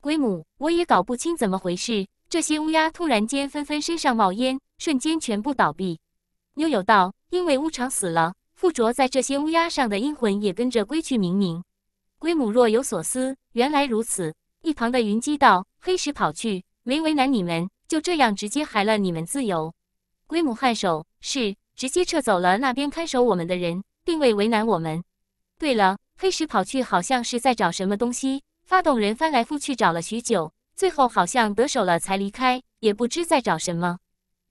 Speaker 1: 鬼母，我也搞不清怎么回事。这些乌鸦突然间纷纷身上冒烟，瞬间全部倒闭。妞有道，因为乌常死了，附着在这些乌鸦上的阴魂也跟着归去冥冥。龟母若有所思，原来如此。一旁的云姬道：“黑石跑去，没为难你们，就这样直接还了你们自由。”龟母颔首：“是，直接撤走了那边看守我们的人，并未为难我们。对了，黑石跑去好像是在找什么东西，发动人翻来覆去找了许久，最后好像得手了才离开，也不知在找什么。”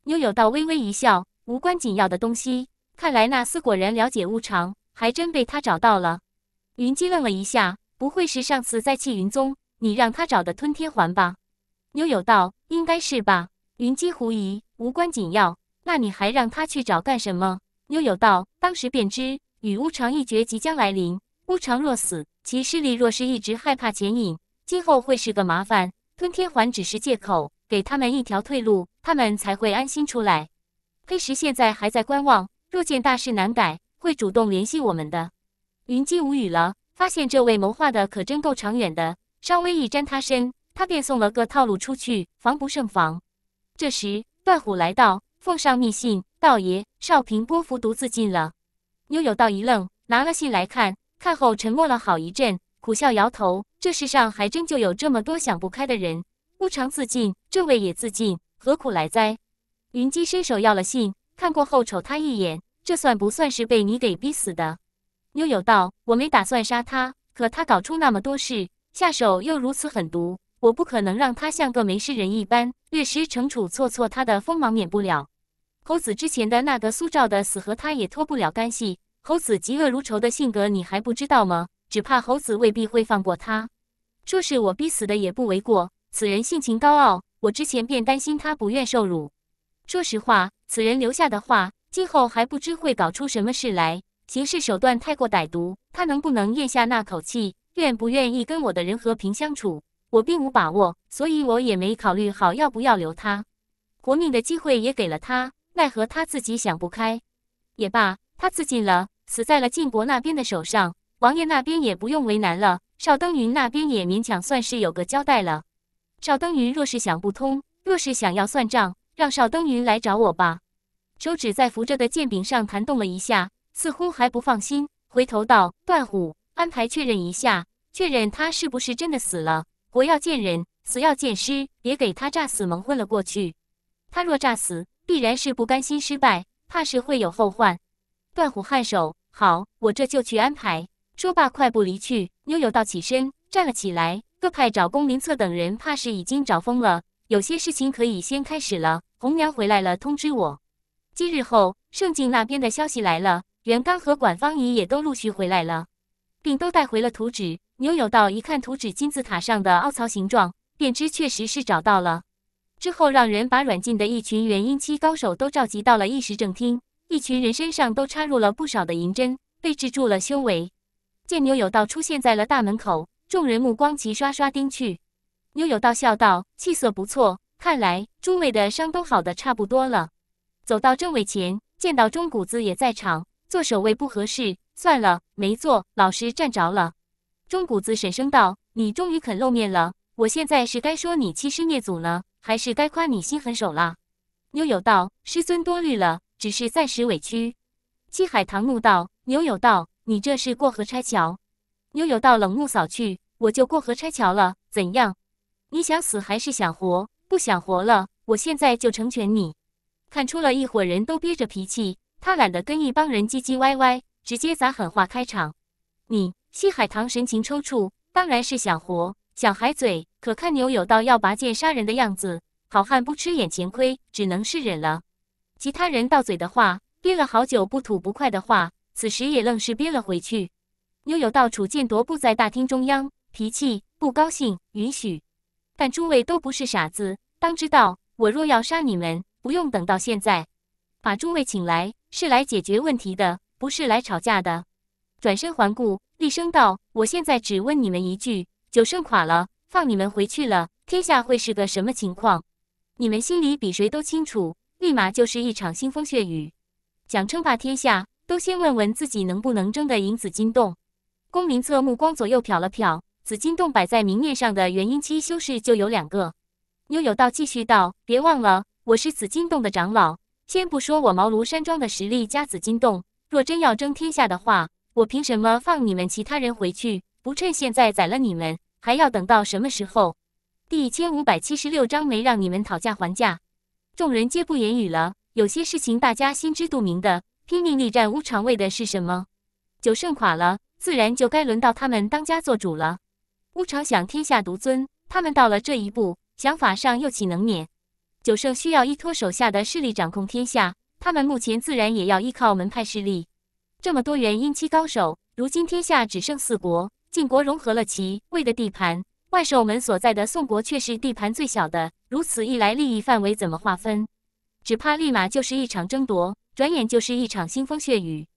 Speaker 1: 妞友道微微一笑：“无关紧要的东西。看来那厮果然了解无常，还真被他找到了。”云姬愣了一下，不会是上次在气云宗，你让他找的吞天环吧？妞有道，应该是吧。云姬狐疑，无关紧要，那你还让他去找干什么？妞有道，当时便知，与乌常一决即将来临。乌常若死，其势力若是一直害怕前引，今后会是个麻烦。吞天环只是借口，给他们一条退路，他们才会安心出来。黑石现在还在观望，若见大事难改，会主动联系我们的。云姬无语了，发现这位谋划的可真够长远的，稍微一沾他身，他便送了个套路出去，防不胜防。这时段虎来到，奉上密信，道爷少平波服毒自尽了。妞有道一愣，拿了信来看，看后沉默了好一阵，苦笑摇头。这世上还真就有这么多想不开的人，不常自尽，这位也自尽，何苦来哉？云姬伸手要了信，看过后瞅他一眼，这算不算是被你给逼死的？悠悠道：“我没打算杀他，可他搞出那么多事，下手又如此狠毒，我不可能让他像个没事人一般。略施惩处错错，他的锋芒免不了。猴子之前的那个苏照的死和他也脱不了干系。猴子嫉恶如仇的性格，你还不知道吗？只怕猴子未必会放过他。说是我逼死的也不为过。此人性情高傲，我之前便担心他不愿受辱。说实话，此人留下的话，今后还不知会搞出什么事来。”行事手段太过歹毒，他能不能咽下那口气，愿不愿意跟我的人和平相处，我并无把握，所以我也没考虑好要不要留他。活命的机会也给了他，奈何他自己想不开。也罢，他自尽了，死在了晋国那边的手上，王爷那边也不用为难了。邵登云那边也勉强算是有个交代了。邵登云若是想不通，若是想要算账，让邵登云来找我吧。手指在扶着的剑柄上弹动了一下。似乎还不放心，回头道：“段虎，安排确认一下，确认他是不是真的死了。活要见人，死要见尸，别给他诈死蒙混了过去。他若诈死，必然是不甘心失败，怕是会有后患。”段虎颔首：“好，我这就去安排。”说罢，快步离去。悠悠道：“起身，站了起来。各派找公林策等人，怕是已经找疯了。有些事情可以先开始了。红娘回来了，通知我。今日后，圣境那边的消息来了。”袁刚和管方仪也都陆续回来了，并都带回了图纸。牛有道一看图纸，金字塔上的凹槽形状，便知确实是找到了。之后让人把软禁的一群元婴期高手都召集到了议事正厅，一群人身上都插入了不少的银针，被制住了修为。见牛有道出现在了大门口，众人目光齐刷刷盯去。牛有道笑道：“气色不错，看来诸位的伤都好的差不多了。”走到正位前，见到钟谷子也在场。做守卫不合适，算了，没做，老实站着了。钟谷子婶声道：“你终于肯露面了，我现在是该说你欺师灭祖了，还是该夸你心狠手辣？”妞友道：“师尊多虑了，只是暂时委屈。”七海棠怒道：“妞友道，你这是过河拆桥！”妞友道：“冷目扫去，我就过河拆桥了。怎样？你想死还是想活？不想活了，我现在就成全你。”看出了一伙人都憋着脾气。他懒得跟一帮人唧唧歪歪，直接砸狠话开场。你西海棠神情抽搐，当然是想活。想海嘴，可看牛有道要拔剑杀人的样子，好汉不吃眼前亏，只能是忍了。其他人到嘴的话憋了好久不吐不快的话，此时也愣是憋了回去。牛有道楚剑踱步在大厅中央，脾气不高兴，允许，但诸位都不是傻子，当知道我若要杀你们，不用等到现在，把诸位请来。是来解决问题的，不是来吵架的。转身环顾，厉声道：“我现在只问你们一句，九圣垮了，放你们回去了，天下会是个什么情况？你们心里比谁都清楚。立马就是一场腥风血雨。想称霸天下，都先问问自己能不能争得赢紫金洞。”公明策目光左右瞟了瞟，紫金洞摆在明面上的元婴期修士就有两个。妞友道继续道：“别忘了，我是紫金洞的长老。”先不说我茅庐山庄的实力加紫金洞，若真要争天下的话，我凭什么放你们其他人回去？不趁现在宰了你们，还要等到什么时候？第一千五百七十六章没让你们讨价还价，众人皆不言语了。有些事情大家心知肚明的，拼命力战乌常为的是什么？酒圣垮了，自然就该轮到他们当家做主了。乌常想天下独尊，他们到了这一步，想法上又岂能免？九圣需要依托手下的势力掌控天下，他们目前自然也要依靠门派势力。这么多元婴期高手，如今天下只剩四国，晋国融合了齐、魏的地盘，万寿门所在的宋国却是地盘最小的。如此一来，利益范围怎么划分？只怕立马就是一场争夺，转眼就是一场腥风血雨。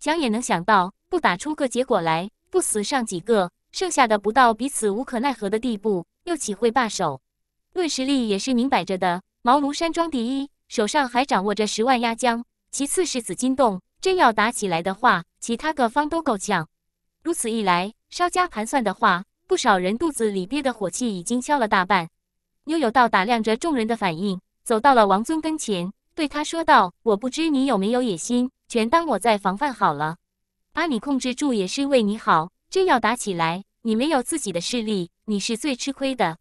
Speaker 1: 想也能想到，不打出个结果来，不死上几个，剩下的不到彼此无可奈何的地步，又岂会罢手？论实力，也是明摆着的。茅庐山庄第一，手上还掌握着十万压江，其次是紫金洞。真要打起来的话，其他各方都够呛。如此一来，稍加盘算的话，不少人肚子里憋的火气已经消了大半。牛有道打量着众人的反应，走到了王尊跟前，对他说道：“我不知你有没有野心，全当我在防范好了。把你控制住也是为你好。真要打起来，你没有自己的势力，你是最吃亏的。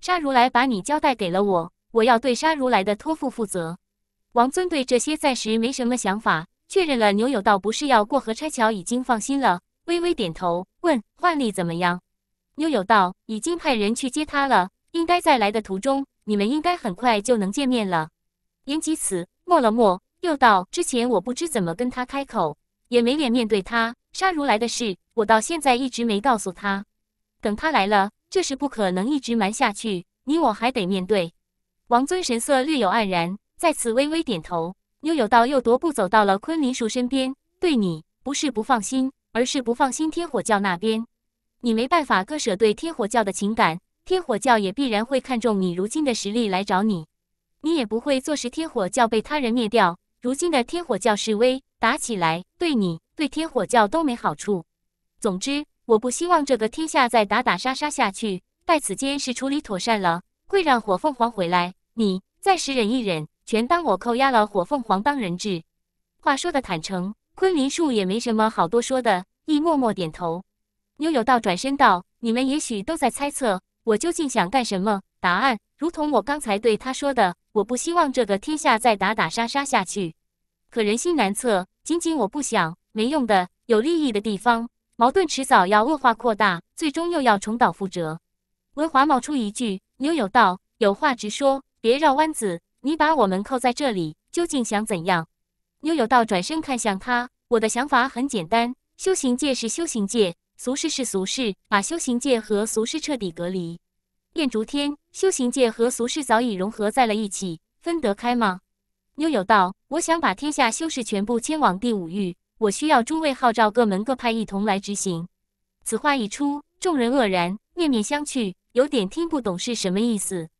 Speaker 1: 沙如来把你交代给了我。”我要对杀如来的托付负责。王尊对这些暂时没什么想法，确认了牛有道不是要过河拆桥，已经放心了，微微点头，问：“幻力怎么样？”牛有道已经派人去接他了，应该在来的途中。你们应该很快就能见面了。言及此，默了默，又道：“之前我不知怎么跟他开口，也没脸面对他。杀如来的事，我到现在一直没告诉他。等他来了，这事不可能一直瞒下去，你我还得面对。”王尊神色略有黯然，再次微微点头。牛有道又踱步走到了昆林树身边，对你不是不放心，而是不放心天火教那边。你没办法割舍对天火教的情感，天火教也必然会看重你如今的实力来找你。你也不会坐实天火教被他人灭掉。如今的天火教示威打起来对你对天火教都没好处。总之，我不希望这个天下再打打杀杀下去。待此间事处理妥善了，会让火凤凰回来。你暂时忍一忍，全当我扣押了火凤凰当人质。话说的坦诚，昆林树也没什么好多说的，亦默默点头。牛有道转身道：“你们也许都在猜测我究竟想干什么？答案如同我刚才对他说的，我不希望这个天下再打打杀杀下去。可人心难测，仅仅我不想没用的，有利益的地方，矛盾迟早要恶化扩大，最终又要重蹈覆辙。”温华冒出一句：“牛有道，有话直说。”别绕弯子，你把我们扣在这里，究竟想怎样？牛有道转身看向他，我的想法很简单：修行界是修行界，俗世是俗世，把修行界和俗世彻底隔离。燕竹天，修行界和俗世早已融合在了一起，分得开吗？牛有道，我想把天下修士全部迁往第五域，我需要诸位号召各门各派一同来执行。此话一出，众人愕然，面面相觑，有点听不懂是什么意思。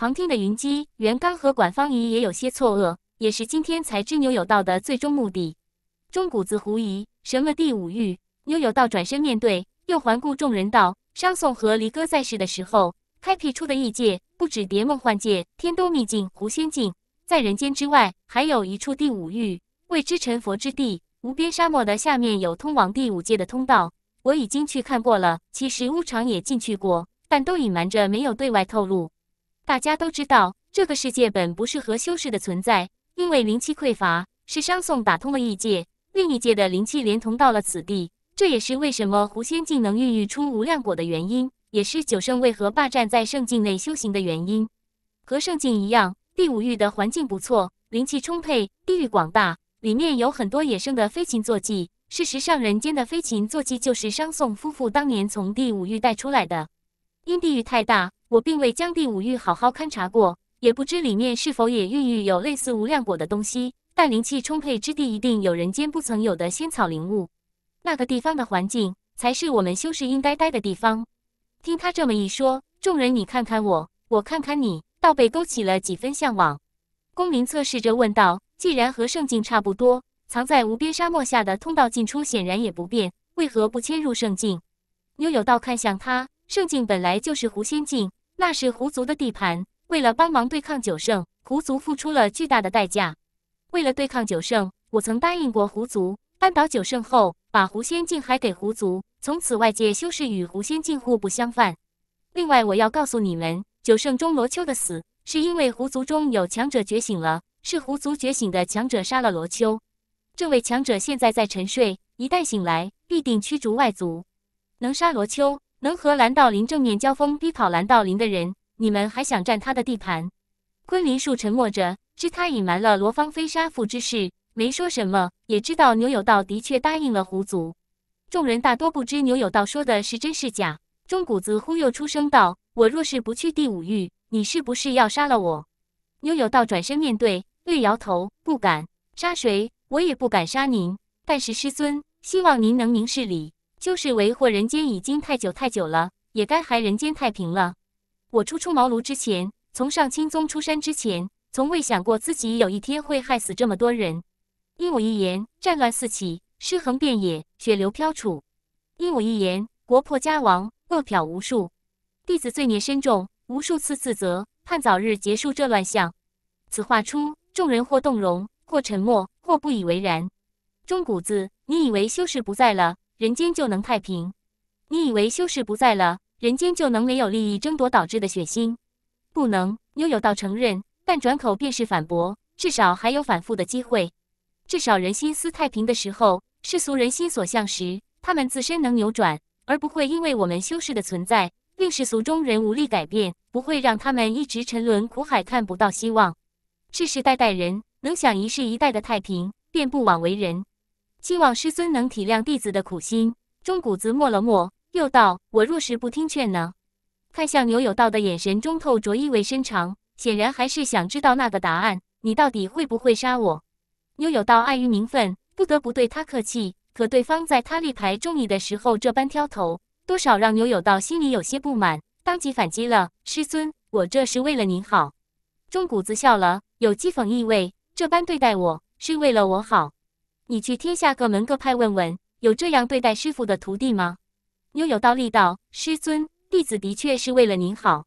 Speaker 1: 旁听的云姬、袁刚和管方仪也有些错愕，也是今天才知牛有道的最终目的。钟谷子狐疑：“什么第五域？”牛有道转身面对，又环顾众人道：“商颂和离歌在世的时候开辟出的异界，不止蝶梦幻界、天都秘境、狐仙境，在人间之外，还有一处第五域，未知成佛之地。无边沙漠的下面有通往第五界的通道，我已经去看过了。其实无常也进去过，但都隐瞒着，没有对外透露。”大家都知道，这个世界本不适合修士的存在，因为灵气匮乏。是商颂打通了异界，另一界的灵气连同到了此地，这也是为什么狐仙境能孕育出无量果的原因，也是九圣为何霸占在圣境内修行的原因。和圣境一样，第五域的环境不错，灵气充沛，地域广大，里面有很多野生的飞禽坐骑。事实上，人间的飞禽坐骑就是商颂夫妇当年从第五域带出来的。因地域太大。我并未将第五域好好勘察过，也不知里面是否也孕育有类似无量果的东西。但灵气充沛之地，一定有人间不曾有的仙草灵物。那个地方的环境，才是我们修士应该待的地方。听他这么一说，众人你看看我，我看看你，倒被勾起了几分向往。公明测试着问道：“既然和圣境差不多，藏在无边沙漠下的通道进出显然也不便，为何不迁入圣境？”牛有道看向他：“圣境本来就是狐仙境。”那是狐族的地盘，为了帮忙对抗九圣，狐族付出了巨大的代价。为了对抗九圣，我曾答应过狐族，扳倒九圣后，把狐仙境还给狐族，从此外界修士与狐仙境互不相犯。另外，我要告诉你们，九圣中罗秋的死，是因为狐族中有强者觉醒了，是狐族觉醒的强者杀了罗秋。这位强者现在在沉睡，一旦醒来，必定驱逐外族，能杀罗秋。能和蓝道林正面交锋、逼跑蓝道林的人，你们还想占他的地盘？昆林树沉默着，知他隐瞒了罗芳飞杀父之事，没说什么，也知道牛有道的确答应了狐族。众人大多不知牛有道说的是真是假。钟谷子忽悠出声道：“我若是不去第五域，你是不是要杀了我？”牛有道转身面对，略摇头，不敢杀谁，我也不敢杀您。但是师尊，希望您能明事理。修士为祸人间已经太久太久了，也该还人间太平了。我初出茅庐之前，从上清宗出山之前，从未想过自己有一天会害死这么多人。因我一言，战乱四起，尸横遍野，血流飘杵；因我一言，国破家亡，饿殍无数。弟子罪孽深重，无数次自责，盼早日结束这乱象。此话出，众人或动容，或沉默，或不以为然。钟谷子，你以为修士不在了？人间就能太平？你以为修士不在了，人间就能没有利益争夺导致的血腥？不能。悠悠道承认，但转口便是反驳，至少还有反复的机会。至少人心思太平的时候，世俗人心所向时，他们自身能扭转，而不会因为我们修士的存在令世俗中人无力改变，不会让他们一直沉沦苦海看不到希望。世世代代人能享一世一代的太平，便不枉为人。希望师尊能体谅弟子的苦心。钟谷子默了默，又道：“我若是不听劝呢？”看向牛有道的眼神中透着意味深长，显然还是想知道那个答案：你到底会不会杀我？牛有道碍于名分，不得不对他客气，可对方在他立牌中议的时候这般挑头，多少让牛有道心里有些不满，当即反击了：“师尊，我这是为了您好。”钟谷子笑了，有讥讽意味：“这般对待我，是为了我好。”你去天下各门各派问问，有这样对待师傅的徒弟吗？妞有道力道，师尊，弟子的确是为了您好。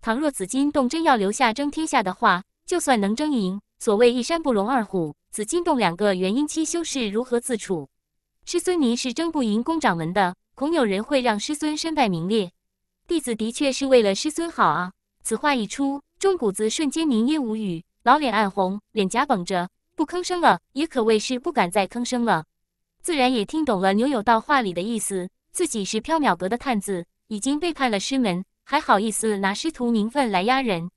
Speaker 1: 倘若紫金洞真要留下争天下的话，就算能争赢，所谓一山不容二虎，紫金洞两个元婴期修士如何自处？师尊，您是争不赢宫掌门的，恐有人会让师尊身败名裂。弟子的确是为了师尊好啊。此话一出，钟谷子瞬间凝噎无语，老脸暗红，脸颊绷着。不吭声了，也可谓是不敢再吭声了，自然也听懂了牛有道话里的意思。自己是缥缈阁的探子，已经背叛了师门，还好意思拿师徒名分来压人？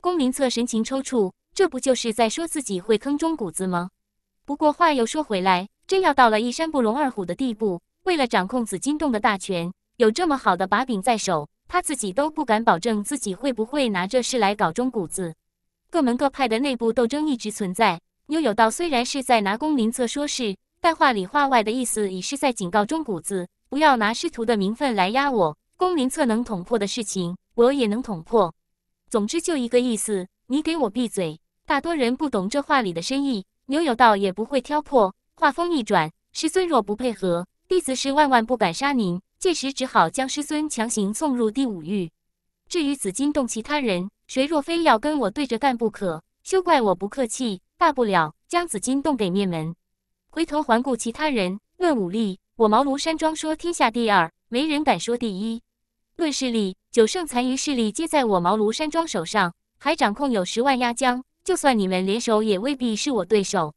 Speaker 1: 宫林策神情抽搐，这不就是在说自己会坑中谷子吗？不过话又说回来，真要到了一山不容二虎的地步，为了掌控紫金洞的大权，有这么好的把柄在手，他自己都不敢保证自己会不会拿这事来搞中谷子。各门各派的内部斗争一直存在。牛有道虽然是在拿公林策说事，但话里话外的意思已是在警告钟谷子不要拿师徒的名分来压我。公林策能捅破的事情，我也能捅破。总之就一个意思，你给我闭嘴。大多人不懂这话里的深意，牛有道也不会挑破。话锋一转，师尊若不配合，弟子是万万不敢杀您。届时只好将师尊强行送入第五狱。至于紫金洞其他人，谁若非要跟我对着干不可，休怪我不客气。大不了将紫金洞给灭门。回头环顾其他人，论武力，我茅庐山庄说天下第二，没人敢说第一；论势力，九圣残余势力皆在我茅庐山庄手上，还掌控有十万压江，就算你们联手，也未必是我对手。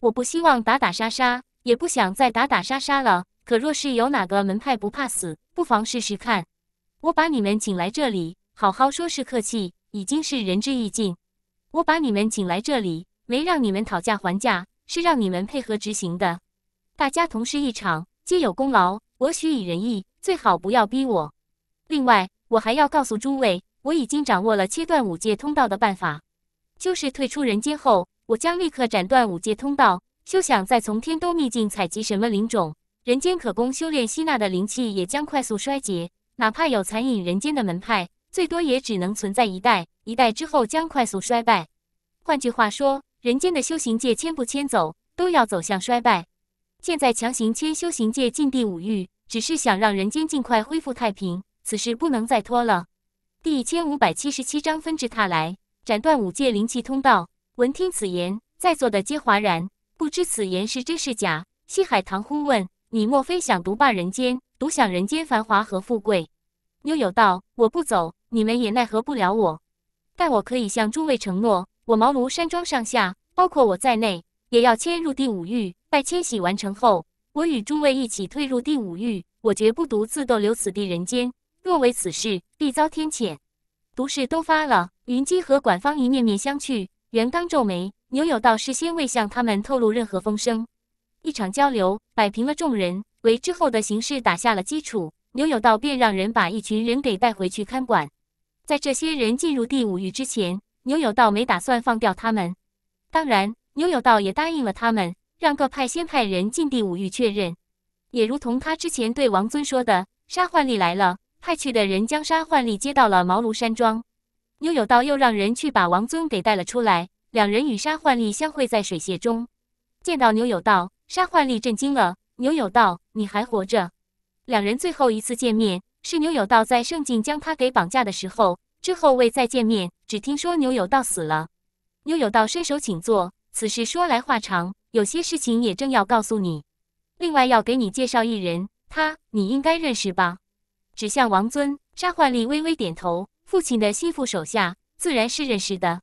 Speaker 1: 我不希望打打杀杀，也不想再打打杀杀了。可若是有哪个门派不怕死，不妨试试看。我把你们请来这里，好好说是客气，已经是仁至义尽。我把你们请来这里。没让你们讨价还价，是让你们配合执行的。大家同事一场，皆有功劳。我许以仁义，最好不要逼我。另外，我还要告诉诸位，我已经掌握了切断五界通道的办法，就是退出人间后，我将立刻斩断五界通道，休想再从天都秘境采集什么灵种。人间可供修炼吸纳的灵气也将快速衰竭，哪怕有残影人间的门派，最多也只能存在一代，一代之后将快速衰败。换句话说。人间的修行界迁不迁走，都要走向衰败。现在强行迁修行界进第五域，只是想让人间尽快恢复太平。此事不能再拖了。第一千五百七十七章分之沓来，斩断五界灵气通道。闻听此言，在座的皆哗然。不知此言是真是假？西海棠忽问：“你莫非想独霸人间，独享人间繁华和富贵？”妞有道：“我不走，你们也奈何不了我。但我可以向诸位承诺。”我茅庐山庄上下，包括我在内，也要迁入第五域。拜迁徙完成后，我与诸位一起退入第五域。我绝不独自逗留此地人间。若为此事，必遭天谴。毒誓都发了，云姬和管方一面面相觑。袁刚皱眉，牛有道事先未向他们透露任何风声。一场交流摆平了众人，为之后的形势打下了基础。牛有道便让人把一群人给带回去看管。在这些人进入第五域之前。牛有道没打算放掉他们，当然，牛有道也答应了他们，让各派先派人进第五域确认。也如同他之前对王尊说的，沙幻利来了，派去的人将沙幻利接到了茅庐山庄。牛有道又让人去把王尊给带了出来，两人与沙幻利相会在水榭中。见到牛有道，沙幻利震惊了：“牛有道，你还活着？”两人最后一次见面是牛有道在圣境将他给绑架的时候，之后未再见面。只听说牛有道死了，牛有道伸手请坐。此事说来话长，有些事情也正要告诉你。另外要给你介绍一人，他你应该认识吧？指向王尊，沙焕丽微微点头。父亲的心腹手下，自然是认识的。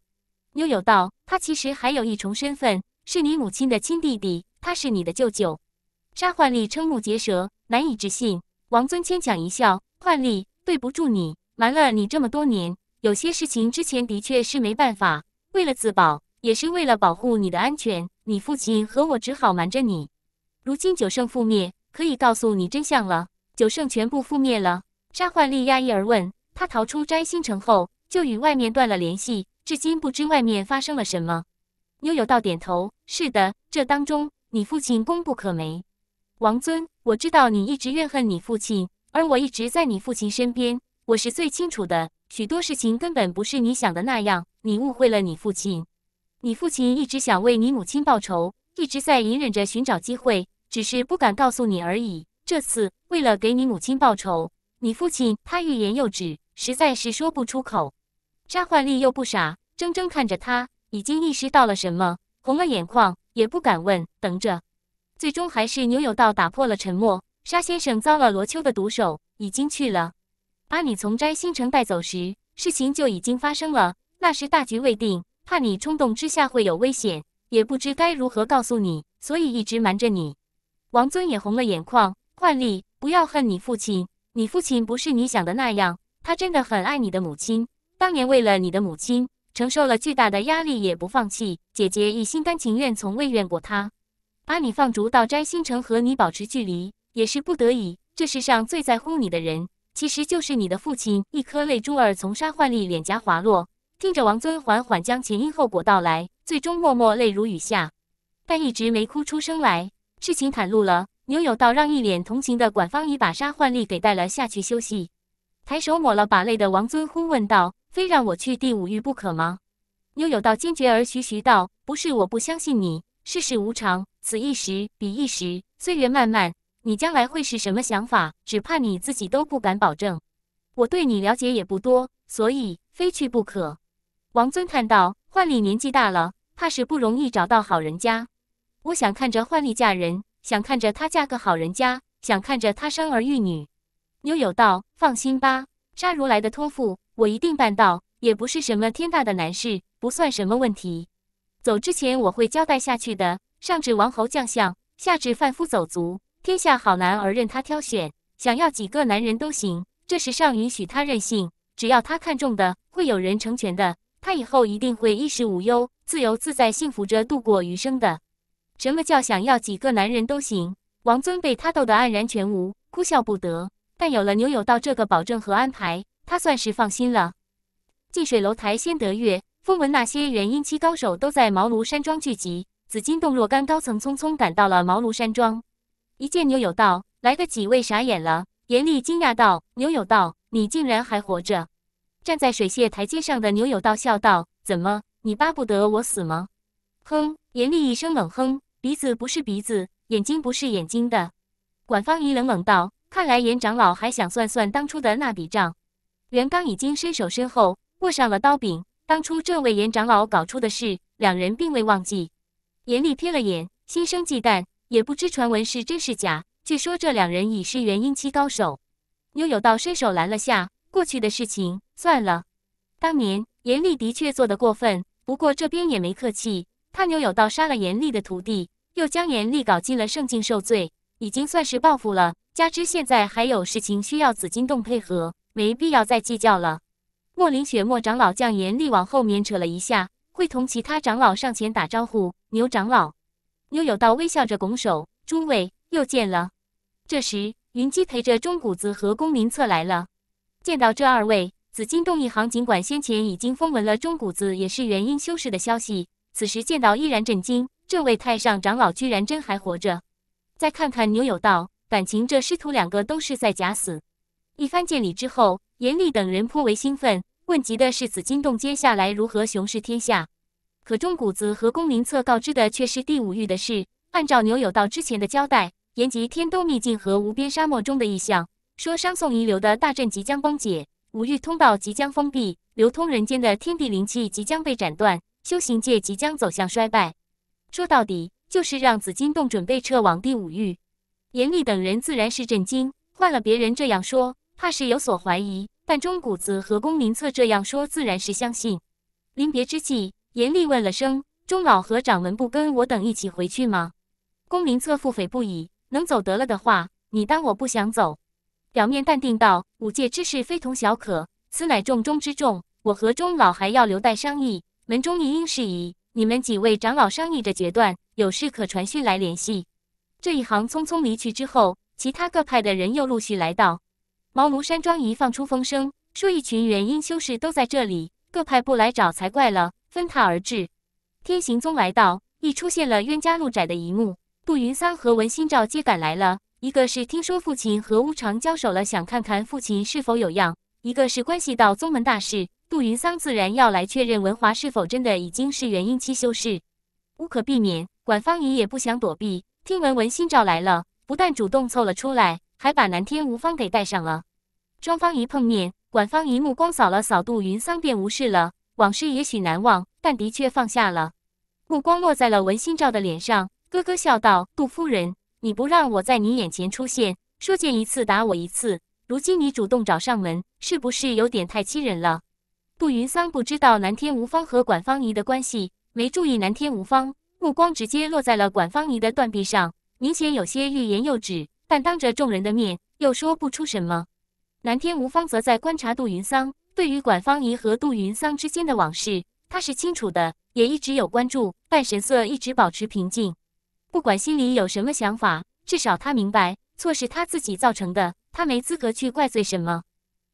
Speaker 1: 牛有道，他其实还有一重身份，是你母亲的亲弟弟，他是你的舅舅。沙焕丽瞠目结舌，难以置信。王尊牵强一笑：“焕丽，对不住你，瞒了你这么多年。”有些事情之前的确是没办法，为了自保，也是为了保护你的安全，你父亲和我只好瞒着你。如今九圣覆灭，可以告诉你真相了。九圣全部覆灭了。沙幻利讶异而问：“他逃出摘星城后，就与外面断了联系，至今不知外面发生了什么。”悠悠道：“点头，是的。这当中，你父亲功不可没。王尊，我知道你一直怨恨你父亲，而我一直在你父亲身边，我是最清楚的。”许多事情根本不是你想的那样，你误会了你父亲。你父亲一直想为你母亲报仇，一直在隐忍着寻找机会，只是不敢告诉你而已。这次为了给你母亲报仇，你父亲他欲言又止，实在是说不出口。沙焕利又不傻，怔怔看着他，已经意识到了什么，红了眼眶，也不敢问，等着。最终还是牛有道打破了沉默：“沙先生遭了罗秋的毒手，已经去了。”把你从摘星城带走时，事情就已经发生了。那时大局未定，怕你冲动之下会有危险，也不知该如何告诉你，所以一直瞒着你。王尊也红了眼眶，惯丽，不要恨你父亲。你父亲不是你想的那样，他真的很爱你的母亲。当年为了你的母亲，承受了巨大的压力也不放弃。姐姐一心甘情愿，从未怨过他。把你放逐到摘星城，和你保持距离，也是不得已。这世上最在乎你的人。其实就是你的父亲，一颗泪珠儿从沙焕丽脸颊滑落，听着王尊缓缓将前因后果道来，最终默默泪如雨下，但一直没哭出声来。事情袒露了，牛有道让一脸同情的管方仪把沙焕丽给带了下去休息。抬手抹了把泪的王尊忽问道：“非让我去第五域不可吗？”牛有道坚决而徐徐道：“不是我不相信你，世事无常，此一时彼一时，岁月漫漫。”你将来会是什么想法？只怕你自己都不敢保证。我对你了解也不多，所以非去不可。王尊叹道：“幻丽年纪大了，怕是不容易找到好人家。我想看着幻丽嫁人，想看着她嫁个好人家，想看着她生儿育女。”幽友道：“放心吧，沙如来的托付，我一定办到。也不是什么天大的难事，不算什么问题。走之前我会交代下去的，上至王侯将相，下至贩夫走卒。”天下好男儿任他挑选，想要几个男人都行。这世上允许他任性，只要他看中的，会有人成全的。他以后一定会衣食无忧，自由自在，幸福着度过余生的。什么叫想要几个男人都行？王尊被他逗得黯然全无，哭笑不得。但有了牛有道这个保证和安排，他算是放心了。近水楼台先得月，风闻那些元婴期高手都在茅庐山庄聚集，紫金洞若干高层匆匆赶到了茅庐山庄。一见牛有道，来的几位傻眼了。严厉惊讶道：“牛有道，你竟然还活着！”站在水榭台阶上的牛有道笑道：“怎么，你巴不得我死吗？”哼！严厉一声冷哼，鼻子不是鼻子，眼睛不是眼睛的。管方仪冷冷道：“看来严长老还想算算当初的那笔账。”袁刚已经伸手身后握上了刀柄。当初这位严长老搞出的事，两人并未忘记。严厉瞥了眼，心生忌惮。也不知传闻是真是假，据说这两人已是元婴期高手。牛有道伸手拦了下，过去的事情算了。当年严厉的确做得过分，不过这边也没客气，他牛有道杀了严厉的徒弟，又将严厉搞进了圣境受罪，已经算是报复了。加之现在还有事情需要紫金洞配合，没必要再计较了。莫林雪、莫长老将严厉往后面扯了一下，会同其他长老上前打招呼，牛长老。牛有道微笑着拱手：“诸位，又见了。”这时，云姬陪着钟谷子和公明策来了。见到这二位，紫金洞一行尽管先前已经风闻了钟谷子也是元婴修士的消息，此时见到依然震惊。这位太上长老居然真还活着。再看看牛有道，感情这师徒两个都是在假死。一番见礼之后，严厉等人颇为兴奋，问及的是紫金洞接下来如何雄视天下。可钟谷子和宫林策告知的却是第五域的事。按照牛有道之前的交代，言及天都秘境和无边沙漠中的异象，说商宋遗留的大阵即将崩解，五域通道即将封闭，流通人间的天地灵气即将被斩断，修行界即将走向衰败。说到底，就是让紫金洞准备撤往第五域。严厉等人自然是震惊，换了别人这样说，怕是有所怀疑，但钟谷子和宫林策这样说，自然是相信。临别之际。严厉问了声：“钟老和掌门不跟我等一起回去吗？”公明策腹诽不已：“能走得了的话，你当我不想走？”表面淡定道：“五界之事非同小可，此乃重中之重。我和钟老还要留待商议门中一应事宜。你们几位长老商议着决断，有事可传讯来联系。”这一行匆匆离去之后，其他各派的人又陆续来到茅庐山庄。一放出风声，说一群元婴修士都在这里，各派不来找才怪了。分踏而至，天行宗来到，亦出现了冤家路窄的一幕。杜云桑和文心照皆赶来了，一个是听说父亲和无常交手了，想看看父亲是否有恙；一个是关系到宗门大事，杜云桑自然要来确认文华是否真的已经是元婴期修士。无可避免，管方仪也不想躲避，听闻文心照来了，不但主动凑了出来，还把南天无方给带上了。双方一碰面，管方仪目光扫了扫杜云桑，便无视了。往事也许难忘，但的确放下了。目光落在了文心照的脸上，咯咯笑道：“杜夫人，你不让我在你眼前出现，说见一次打我一次，如今你主动找上门，是不是有点太欺人了？”杜云桑不知道南天无方和管方仪的关系，没注意南天无方，目光直接落在了管方仪的断臂上，明显有些欲言又止，但当着众人的面又说不出什么。南天无方则在观察杜云桑。对于管方怡和杜云桑之间的往事，他是清楚的，也一直有关注。但神色一直保持平静，不管心里有什么想法，至少他明白错是他自己造成的，他没资格去怪罪什么。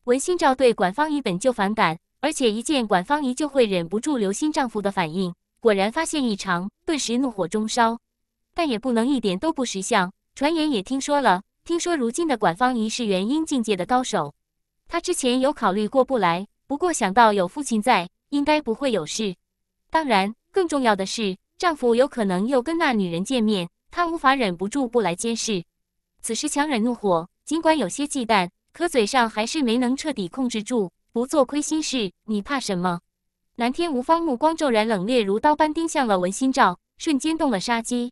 Speaker 1: 文心照对管方怡本就反感，而且一见管方怡就会忍不住留心丈夫的反应。果然发现异常，顿时怒火中烧，但也不能一点都不识相。传言也听说了，听说如今的管方怡是元婴境界的高手。她之前有考虑过不来，不过想到有父亲在，应该不会有事。当然，更重要的是，丈夫有可能又跟那女人见面，她无法忍不住不来监视。此时强忍怒火，尽管有些忌惮，可嘴上还是没能彻底控制住。不做亏心事，你怕什么？南天无方目光骤然冷冽如刀般盯向了文心照，瞬间动了杀机。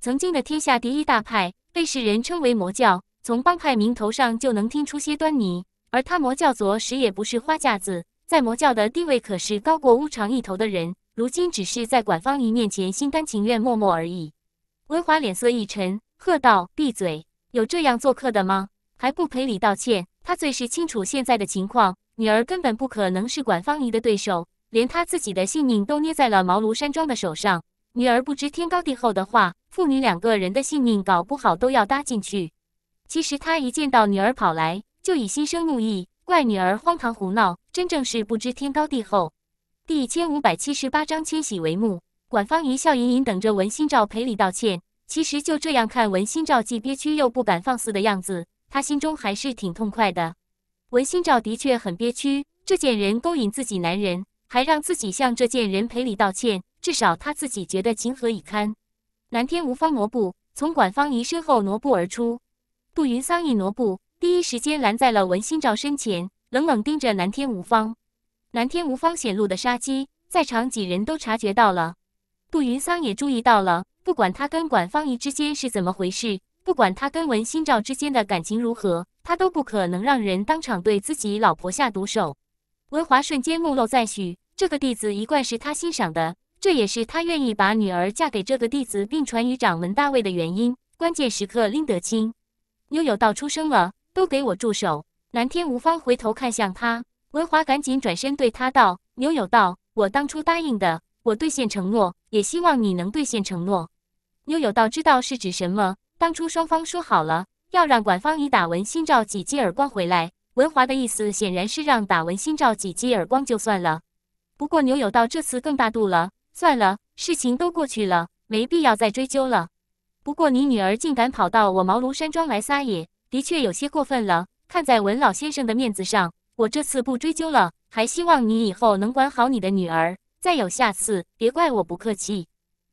Speaker 1: 曾经的天下第一大派，被世人称为魔教，从帮派名头上就能听出些端倪。而他魔教左使也不是花架子，在魔教的地位可是高过乌常一头的人。如今只是在管方仪面前心甘情愿默默而已。文华脸色一沉，喝道：“闭嘴！有这样做客的吗？还不赔礼道歉？”他最是清楚现在的情况，女儿根本不可能是管方仪的对手，连他自己的性命都捏在了茅庐山庄的手上。女儿不知天高地厚的话，父女两个人的性命搞不好都要搭进去。其实他一见到女儿跑来。就以心生怒意，怪女儿荒唐胡闹，真正是不知天高地厚。第一千五百七十八章千玺帷幕，管方一笑盈盈等着文心照赔礼道歉。其实就这样看文心照，既憋屈又不敢放肆的样子，他心中还是挺痛快的。文心照的确很憋屈，这贱人勾引自己男人，还让自己向这贱人赔礼道歉，至少他自己觉得情何以堪。南天无方挪步，从管方仪身后挪步而出，杜云桑一挪步。第一时间拦在了文心照身前，冷冷盯着南天无方。南天无方显露的杀机，在场几人都察觉到了。杜云桑也注意到了。不管他跟管方怡之间是怎么回事，不管他跟文心照之间的感情如何，他都不可能让人当场对自己老婆下毒手。文华瞬间目露赞许，这个弟子一贯是他欣赏的，这也是他愿意把女儿嫁给这个弟子并传于掌门大位的原因。关键时刻拎得清。妞有道出生了。都给我住手！南天无方回头看向他，文华赶紧转身对他道：“牛有道，我当初答应的，我兑现承诺，也希望你能兑现承诺。”牛有道知道是指什么，当初双方说好了，要让管方以打文心照几记耳光回来。文华的意思显然是让打文心照几记耳光就算了。不过牛有道这次更大度了，算了，事情都过去了，没必要再追究了。不过你女儿竟敢跑到我茅庐山庄来撒野！的确有些过分了。看在文老先生的面子上，我这次不追究了。还希望你以后能管好你的女儿，再有下次，别怪我不客气。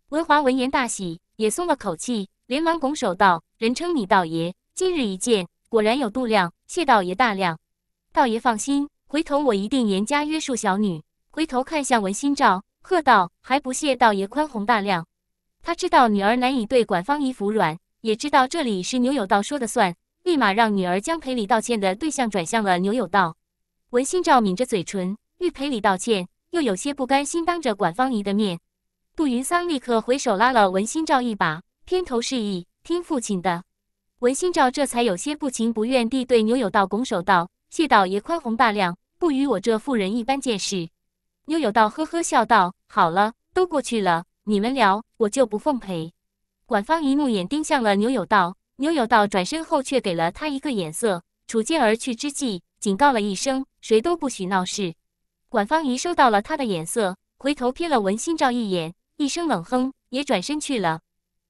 Speaker 1: 文华闻言大喜，也松了口气，连忙拱手道：“人称你道爷，今日一见，果然有度量。谢道爷大量。”道爷放心，回头我一定严加约束小女。回头看向文心照，喝道：“还不谢道爷宽宏大量？”他知道女儿难以对管方姨服软，也知道这里是牛有道说的算。立马让女儿将赔礼道歉的对象转向了牛有道。文心照抿着嘴唇，欲赔礼道歉，又有些不甘心当着管方姨的面。杜云桑立刻回手拉了文心照一把，偏头示意听父亲的。文心照这才有些不情不愿地对牛有道拱手道：“谢道爷宽宏大量，不与我这妇人一般见识。”牛有道呵呵笑道：“好了，都过去了，你们聊，我就不奉陪。”管方仪怒眼盯向了牛有道。牛有道转身后，却给了他一个眼色。楚剑而去之际，警告了一声：“谁都不许闹事。”管方仪收到了他的眼色，回头瞥了文心照一眼，一声冷哼，也转身去了。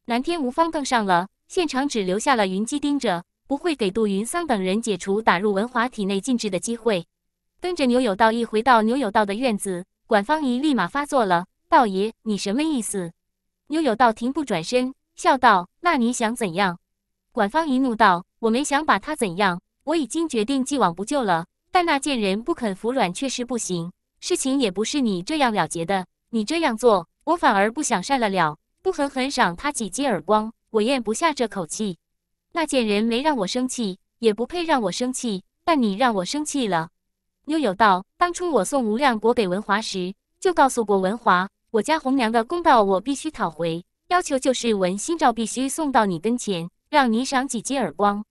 Speaker 1: 南天无方更上了，现场只留下了云姬盯着，不会给杜云桑等人解除打入文华体内禁制的机会。跟着牛有道一回到牛有道的院子，管方仪立马发作了：“道爷，你什么意思？”牛有道停步转身，笑道：“那你想怎样？”管方一怒道：“我没想把他怎样，我已经决定既往不咎了。但那贱人不肯服软，确实不行。事情也不是你这样了结的。你这样做，我反而不想善了了，不狠狠赏他几记耳光，我咽不下这口气。那贱人没让我生气，也不配让我生气。但你让我生气了。”妞友道：“当初我送吴亮国给文华时，就告诉过文华，我家红娘的公道我必须讨回，要求就是文新照必须送到你跟前。”让你赏几记耳光，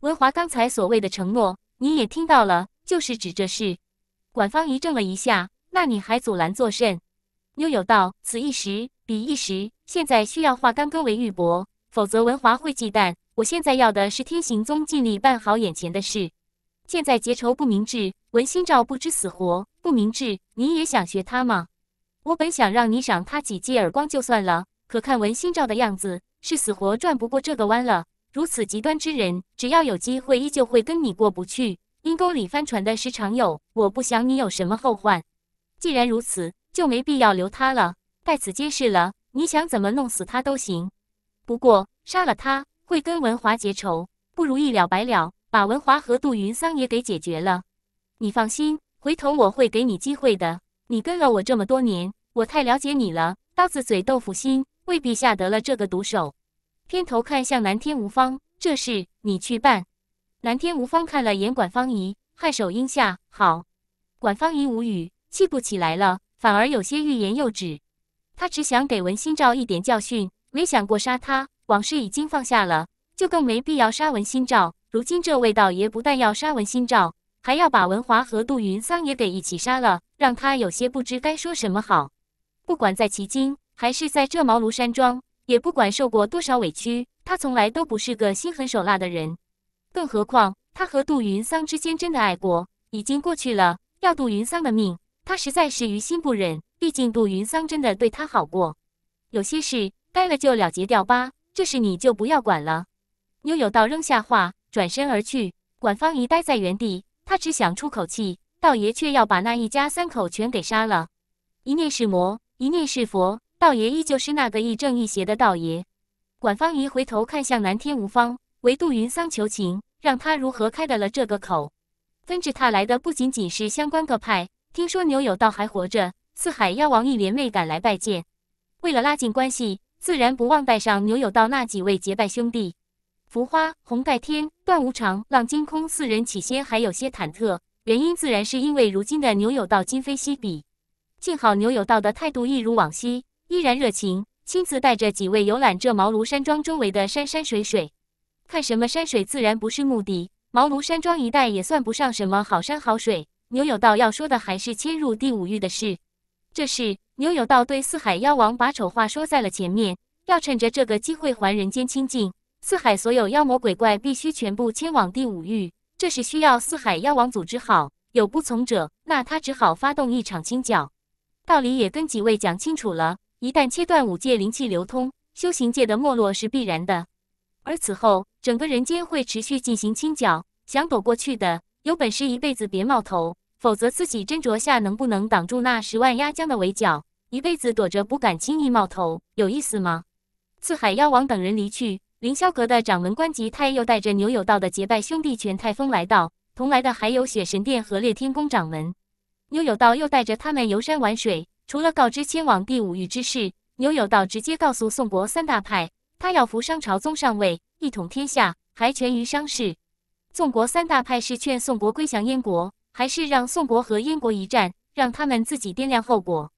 Speaker 1: 文华刚才所谓的承诺你也听到了，就是指这事。管方一怔了一下，那你还阻拦作甚？妞友道：“此一时，彼一时，现在需要化干戈为玉帛，否则文华会忌惮。我现在要的是天行宗尽力办好眼前的事，现在结仇不明智，文心照不知死活不明智，你也想学他吗？我本想让你赏他几记耳光就算了，可看文心照的样子。”是死活转不过这个弯了。如此极端之人，只要有机会，依旧会跟你过不去。阴沟里翻船的时常有，我不想你有什么后患。既然如此，就没必要留他了。待此皆是了，你想怎么弄死他都行。不过杀了他会跟文华结仇，不如一了百了，把文华和杜云桑也给解决了。你放心，回头我会给你机会的。你跟了我这么多年，我太了解你了，刀子嘴豆腐心。未必下得了这个毒手，偏头看向蓝天无方，这事你去办。蓝天无方看了眼管方仪，颔首应下。好，管方仪无语，气不起来了，反而有些欲言又止。他只想给文心照一点教训，没想过杀他。往事已经放下了，就更没必要杀文心照。如今这位道爷不但要杀文心照，还要把文华和杜云桑也给一起杀了，让他有些不知该说什么好。不管在其经，还是在这茅庐山庄，也不管受过多少委屈，他从来都不是个心狠手辣的人。更何况他和杜云桑之间真的爱过，已经过去了。要杜云桑的命，他实在是于心不忍。毕竟杜云桑真的对他好过。有些事该了就了结掉吧，这事你就不要管了。妞有道扔下话，转身而去。管方怡呆在原地，他只想出口气，道爷却要把那一家三口全给杀了。一念是魔，一念是佛。道爷依旧是那个亦正亦邪的道爷。管方仪回头看向南天无方，唯杜云桑求情，让他如何开得了这个口？纷至沓来的不仅仅是相关各派，听说牛有道还活着，四海妖王一连未赶来拜见。为了拉近关系，自然不忘带上牛有道那几位结拜兄弟：浮花、红盖天、段无常、浪惊空四人，起先还有些忐忑，原因自然是因为如今的牛有道今非昔比。幸好牛有道的态度一如往昔。依然热情，亲自带着几位游览这茅庐山庄周围的山山水水。看什么山水自然不是目的，茅庐山庄一带也算不上什么好山好水。牛有道要说的还是迁入第五域的事。这是牛有道对四海妖王把丑话说在了前面，要趁着这个机会还人间清净。四海所有妖魔鬼怪必须全部迁往第五域，这是需要四海妖王组织好，有不从者，那他只好发动一场清剿。道理也跟几位讲清楚了。一旦切断五界灵气流通，修行界的没落是必然的。而此后，整个人间会持续进行清剿，想躲过去的，有本事一辈子别冒头，否则自己斟酌下能不能挡住那十万压江的围剿，一辈子躲着不敢轻易冒头，有意思吗？四海妖王等人离去，凌霄阁的掌门关吉泰又带着牛有道的结拜兄弟全太风来到，同来的还有雪神殿和烈天宫掌门。牛有道又带着他们游山玩水。除了告知迁往第五域之事，牛有道直接告诉宋国三大派，他要扶商朝宗上位，一统天下，还权于商氏。宋国三大派是劝宋国归降燕国，还是让宋国和燕国一战，让他们自己掂量后果？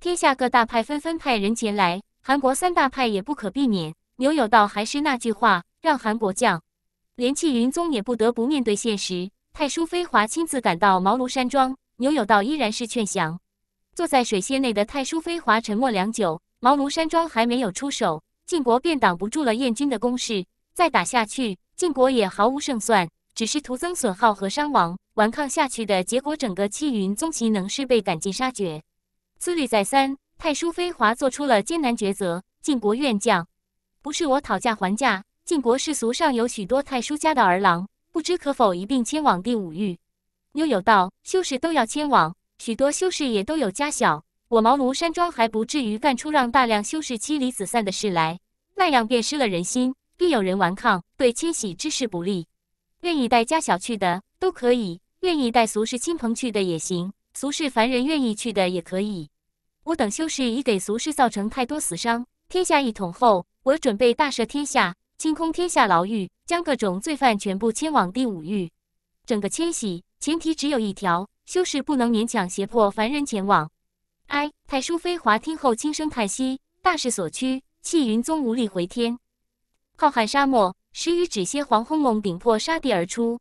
Speaker 1: 天下各大派纷纷派人前来，韩国三大派也不可避免。牛有道还是那句话，让韩国降。连纪云宗也不得不面对现实。太叔飞华亲自赶到茅庐山庄，牛有道依然是劝降。坐在水榭内的太叔飞华沉默良久，茅庐山庄还没有出手，晋国便挡不住了燕军的攻势。再打下去，晋国也毫无胜算，只是徒增损耗和伤亡。顽抗下去的结果，整个七云宗其能是被赶尽杀绝。思虑再三，太叔飞华做出了艰难抉择。晋国愿将，不是我讨价还价。晋国世俗上有许多太叔家的儿郎，不知可否一并迁往第五域？妞有道，修士都要迁往。许多修士也都有家小，我茅庐山庄还不至于干出让大量修士妻离子散的事来，那样便失了人心，必有人顽抗，对迁徙之事不利。愿意带家小去的都可以，愿意带俗世亲朋去的也行，俗世凡人愿意去的也可以。我等修士已给俗世造成太多死伤，天下一统后，我准备大赦天下，清空天下牢狱，将各种罪犯全部迁往第五狱。整个迁徙前提只有一条。修士不能勉强胁迫凡人前往。哀，太叔飞华听后轻声叹息。大势所趋，气云宗无力回天。浩瀚沙漠，十余只蝎黄轰隆顶破沙地而出。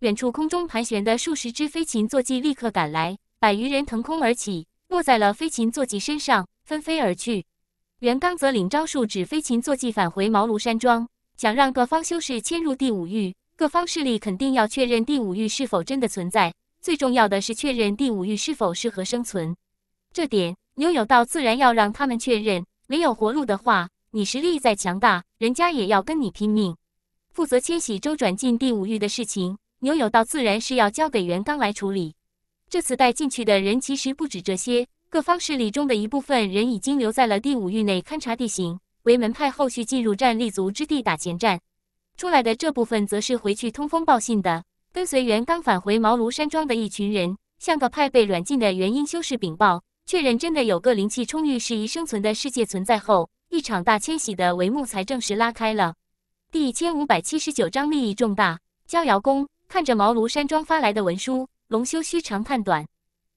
Speaker 1: 远处空中盘旋的数十只飞禽坐骑立刻赶来，百余人腾空而起，落在了飞禽坐骑身上，纷飞而去。袁刚则领招数，指飞禽坐骑返回茅庐山庄，想让各方修士迁入第五域。各方势力肯定要确认第五域是否真的存在。最重要的是确认第五域是否适合生存，这点牛有道自然要让他们确认。没有活路的话，你实力再强大，人家也要跟你拼命。负责迁徙周转进第五域的事情，牛有道自然是要交给袁刚来处理。这次带进去的人其实不止这些，各方势力中的一部分人已经留在了第五域内勘察地形，为门派后续进入战力足之地打前站。出来的这部分则是回去通风报信的。跟随元刚返回茅庐山庄的一群人，向个派被软禁的元婴修士禀报，确认真的有个灵气充裕、适宜生存的世界存在后，一场大迁徙的帷幕才正式拉开了。第一千五百七十九章利益重大。逍遥宫看着茅庐山庄发来的文书，龙修虚长叹短：“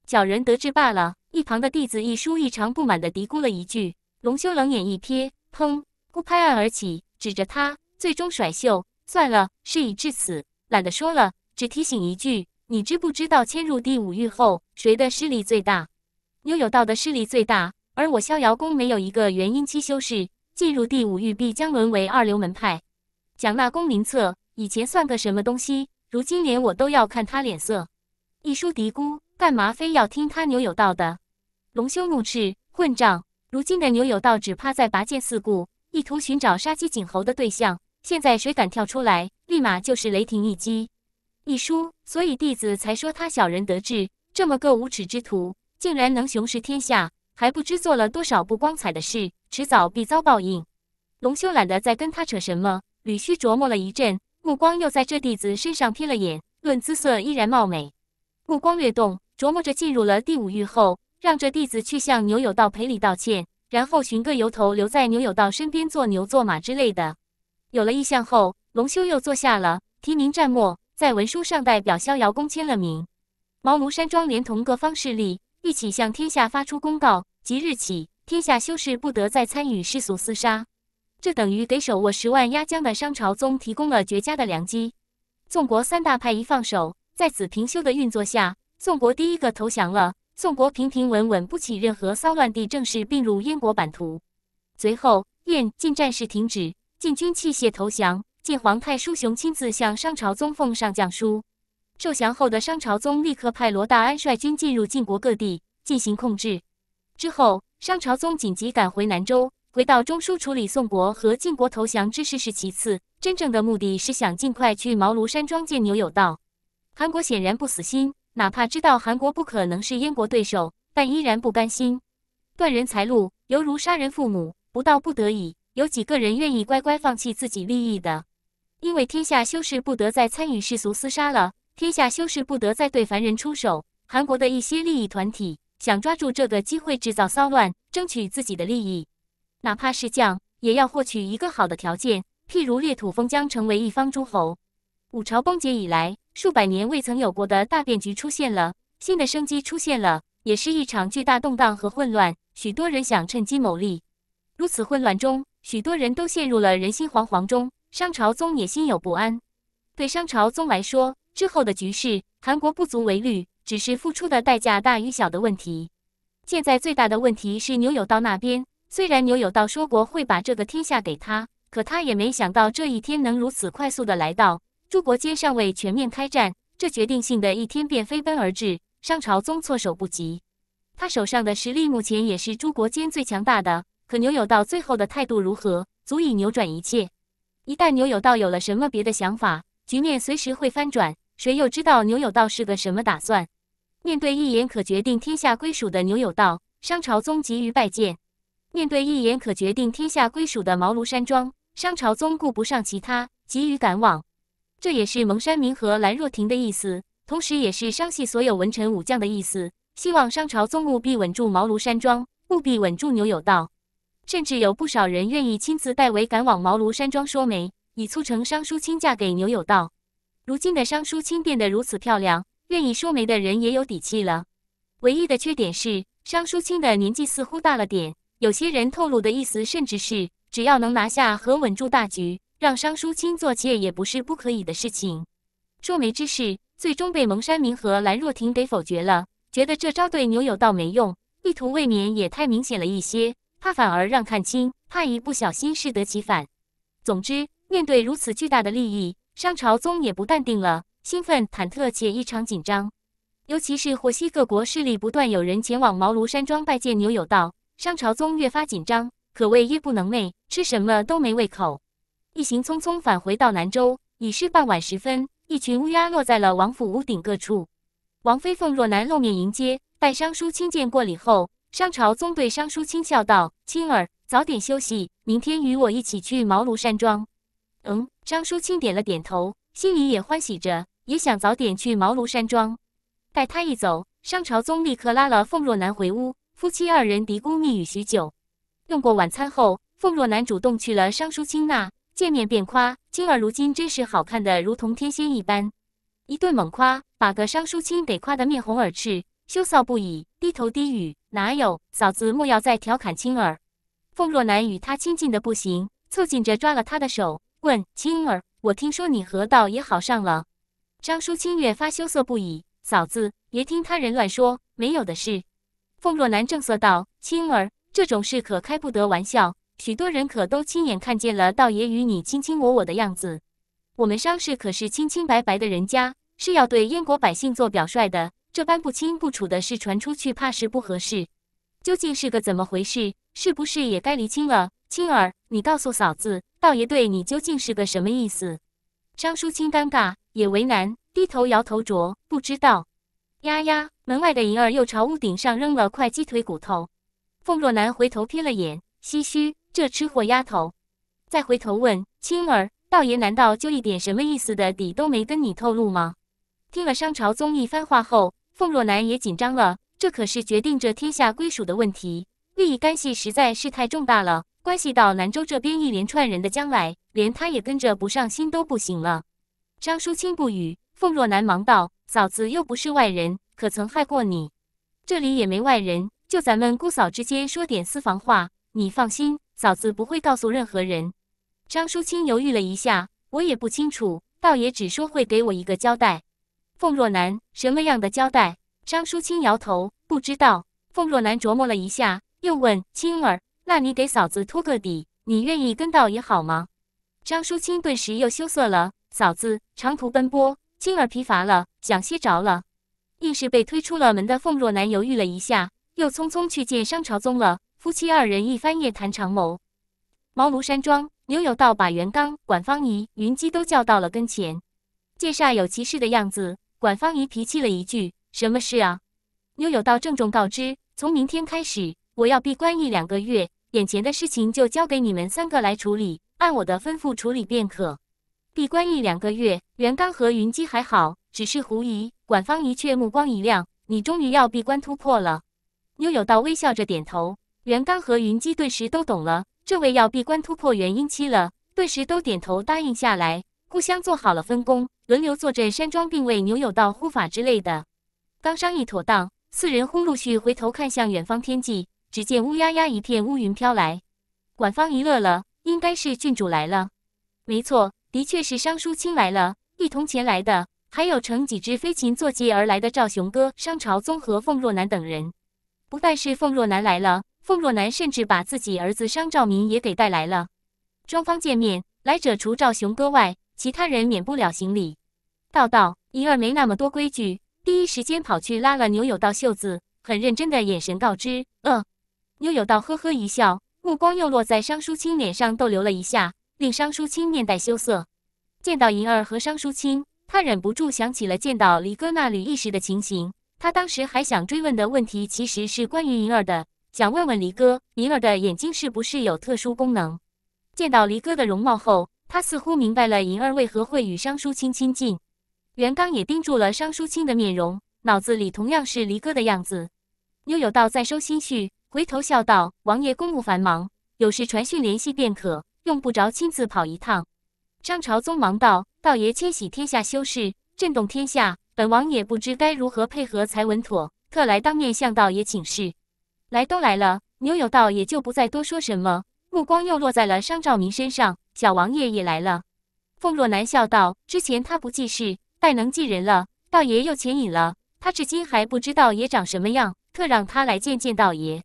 Speaker 1: 小人得志罢了。”一旁的弟子一书异常不满地嘀咕了一句。龙修冷眼一瞥，砰，孤拍案而起，指着他，最终甩袖：“算了，事已至此，懒得说了。”只提醒一句，你知不知道迁入第五域后，谁的势力最大？牛有道的势力最大，而我逍遥宫没有一个元婴期修士，进入第五域必将沦为二流门派。蒋那公临策以前算个什么东西？如今连我都要看他脸色。一书嘀咕：“干嘛非要听他牛有道的？”龙修怒斥：“混账！如今的牛有道只怕在拔剑四顾，意图寻找杀鸡儆猴的对象。现在谁敢跳出来，立马就是雷霆一击。”一书，所以弟子才说他小人得志。这么个无耻之徒，竟然能雄视天下，还不知做了多少不光彩的事，迟早必遭报应。龙修懒得再跟他扯什么，吕须琢磨了一阵，目光又在这弟子身上瞥了眼。论姿色，依然貌美。目光略动，琢磨着进入了第五域后，让这弟子去向牛有道赔礼道歉，然后寻个由头留在牛有道身边做牛做马之类的。有了意向后，龙修又坐下了，提名战末，在文书上代表逍遥宫签了名，茅庐山庄连同各方势力一起向天下发出公告：即日起，天下修士不得再参与世俗厮杀。这等于给手握十万压江的商朝宗提供了绝佳的良机。宋国三大派一放手，在子平修的运作下，宋国第一个投降了。宋国平平稳稳，不起任何骚乱地正式并入燕国版图。随后，燕进战事停止，禁军弃械投降。晋皇太叔雄亲自向商朝宗奉上降书，受降后的商朝宗立刻派罗大安率军进入晋国各地进行控制。之后，商朝宗紧急赶回南州，回到中枢处理宋国和晋国投降之事是其次，真正的目的是想尽快去茅庐山庄见牛有道。韩国显然不死心，哪怕知道韩国不可能是燕国对手，但依然不甘心断人财路，犹如杀人父母，不到不得已，有几个人愿意乖乖放弃自己利益的？因为天下修士不得再参与世俗厮杀了，天下修士不得再对凡人出手。韩国的一些利益团体想抓住这个机会制造骚乱，争取自己的利益，哪怕是降也要获取一个好的条件。譬如裂土封将成为一方诸侯。五朝崩解以来，数百年未曾有过的大变局出现了，新的生机出现了，也是一场巨大动荡和混乱。许多人想趁机牟利，如此混乱中，许多人都陷入了人心惶惶中。商朝宗也心有不安。对商朝宗来说，之后的局势韩国不足为虑，只是付出的代价大与小的问题。现在最大的问题是牛有道那边。虽然牛有道说过会把这个天下给他，可他也没想到这一天能如此快速的来到。诸国间尚未全面开战，这决定性的一天便飞奔而至，商朝宗措手不及。他手上的实力目前也是诸国间最强大的，可牛有道最后的态度如何，足以扭转一切。一旦牛有道有了什么别的想法，局面随时会翻转。谁又知道牛有道是个什么打算？面对一言可决定天下归属的牛有道，商朝宗急于拜见；面对一言可决定天下归属的茅庐山庄，商朝宗顾不上其他，急于赶往。这也是蒙山明和兰若亭的意思，同时也是商系所有文臣武将的意思，希望商朝宗务必稳住茅庐山庄，务必稳住牛有道。甚至有不少人愿意亲自代为赶往茅庐山庄说媒，以促成商淑清嫁给牛有道。如今的商淑清变得如此漂亮，愿意说媒的人也有底气了。唯一的缺点是商淑清的年纪似乎大了点，有些人透露的意思，甚至是只要能拿下和稳住大局，让商淑清做妾也不是不可以的事情。说媒之事最终被蒙山明和兰若婷给否决了，觉得这招对牛有道没用，意图未免也太明显了一些。怕反而让看清，怕一不小心适得其反。总之，面对如此巨大的利益，商朝宗也不淡定了，兴奋、忐忑且异常紧张。尤其是获悉各国势力不断有人前往茅庐山庄拜见牛有道，商朝宗越发紧张，可谓夜不能寐，吃什么都没胃口。一行匆匆返回到南州，已是傍晚时分。一群乌鸦落在了王府屋顶各处。王妃凤若男露面迎接，待商书亲见过礼后。商朝宗对商书清笑道：“青儿，早点休息，明天与我一起去茅庐山庄。”嗯，商书清点了点头，心里也欢喜着，也想早点去茅庐山庄。待他一走，商朝宗立刻拉了凤若南回屋，夫妻二人嘀咕密语许久。用过晚餐后，凤若南主动去了商书清那，见面便夸：“青儿如今真是好看的，如同天仙一般。”一顿猛夸，把个商书清得夸得面红耳赤，羞臊不已，低头低语。哪有嫂子莫要再调侃青儿。凤若南与他亲近的不行，凑近着抓了他的手，问青儿：“我听说你和道也好上了。”张淑清越发羞涩不已。嫂子，别听他人乱说，没有的事。凤若南正色道：“青儿，这种事可开不得玩笑。许多人可都亲眼看见了道爷与你卿卿我我的样子。我们商氏可是清清白白的人家，是要对燕国百姓做表率的。”这般不清不楚的事传出去，怕是不合适。究竟是个怎么回事？是不是也该厘清了？青儿，你告诉嫂子，道爷对你究竟是个什么意思？张淑清尴尬也为难，低头摇头着，不知道。丫丫门外的银儿又朝屋顶上扔了块鸡腿骨头。凤若楠回头瞥了眼，唏嘘：这吃货丫头。再回头问青儿，道爷难道就一点什么意思的底都没跟你透露吗？听了商朝宗一番话后。凤若南也紧张了，这可是决定着天下归属的问题，利益干系实在是太重大了，关系到兰州这边一连串人的将来，连他也跟着不上心都不行了。张淑清不语，凤若南忙道：“嫂子又不是外人，可曾害过你？这里也没外人，就咱们姑嫂之间说点私房话，你放心，嫂子不会告诉任何人。”张淑清犹豫了一下：“我也不清楚，倒也只说会给我一个交代。”凤若南什么样的交代？张淑清摇头，不知道。凤若南琢磨了一下，又问青儿：“那你给嫂子托个底，你愿意跟到也好吗？”张淑清顿时又羞涩了。嫂子长途奔波，青儿疲乏了，想歇着了。硬是被推出了门的凤若南犹豫了一下，又匆匆去见商朝宗了。夫妻二人一番夜谈长谋。茅庐山庄，牛有道把袁刚、管方仪、云姬都叫到了跟前，介绍有其事的样子。管方仪脾气了一句：“什么事啊？”妞有道郑重告知：“从明天开始，我要闭关一两个月，眼前的事情就交给你们三个来处理，按我的吩咐处理便可。”闭关一两个月，袁刚和云姬还好，只是狐疑。管方仪却目光一亮：“你终于要闭关突破了！”妞有道微笑着点头。袁刚和云姬顿时都懂了，这位要闭关突破元婴期了，顿时都点头答应下来，互相做好了分工。轮流坐镇山庄，并为牛有道护法之类的。刚商议妥当，四人忽陆续回头看向远方天际，只见乌压压一片乌云飘来。管方一乐了，应该是郡主来了。没错，的确是商书清来了。一同前来的还有乘几只飞禽坐骑而来的赵雄哥、商朝宗和凤若南等人。不但是凤若南来了，凤若南甚至把自己儿子商兆民也给带来了。双方见面，来者除赵雄哥外。其他人免不了行礼，道道银儿没那么多规矩，第一时间跑去拉了牛有道袖子，很认真的眼神告知。呃，牛有道呵呵一笑，目光又落在商淑清脸上逗留了一下，令商淑清面带羞涩。见到银儿和商淑清，他忍不住想起了见到离哥那里一时的情形。他当时还想追问的问题其实是关于银儿的，想问问离哥银儿的眼睛是不是有特殊功能。见到离哥的容貌后。他似乎明白了银儿为何会与商书清亲近，袁刚也盯住了商书清的面容，脑子里同样是离歌的样子。牛有道在收心绪，回头笑道：“王爷公务繁忙，有事传讯联系便可，用不着亲自跑一趟。”商朝宗忙道：“道爷迁徙天下修士，震动天下，本王也不知该如何配合才稳妥，特来当面向道爷请示。”来都来了，牛有道也就不再多说什么，目光又落在了商兆明身上。小王爷也来了，凤若南笑道：“之前他不记事，待能记人了。道爷又前引了，他至今还不知道爷长什么样，特让他来见见道爷。”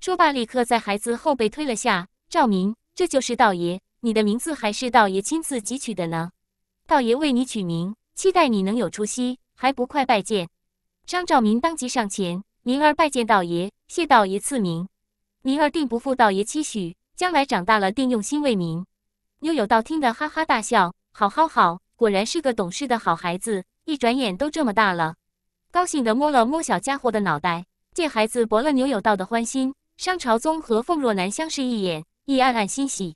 Speaker 1: 说罢，立刻在孩子后背推了下赵明：“这就是道爷，你的名字还是道爷亲自给取的呢。道爷为你取名，期待你能有出息，还不快拜见？”张兆民当即上前：“明儿拜见道爷，谢道爷赐名，明儿定不负道爷期许，将来长大了定用心为民。”牛有道听得哈哈大笑，好，好，好，果然是个懂事的好孩子。一转眼都这么大了，高兴地摸了摸小家伙的脑袋。见孩子博了牛有道的欢心，商朝宗和凤若南相视一眼，亦暗暗欣喜。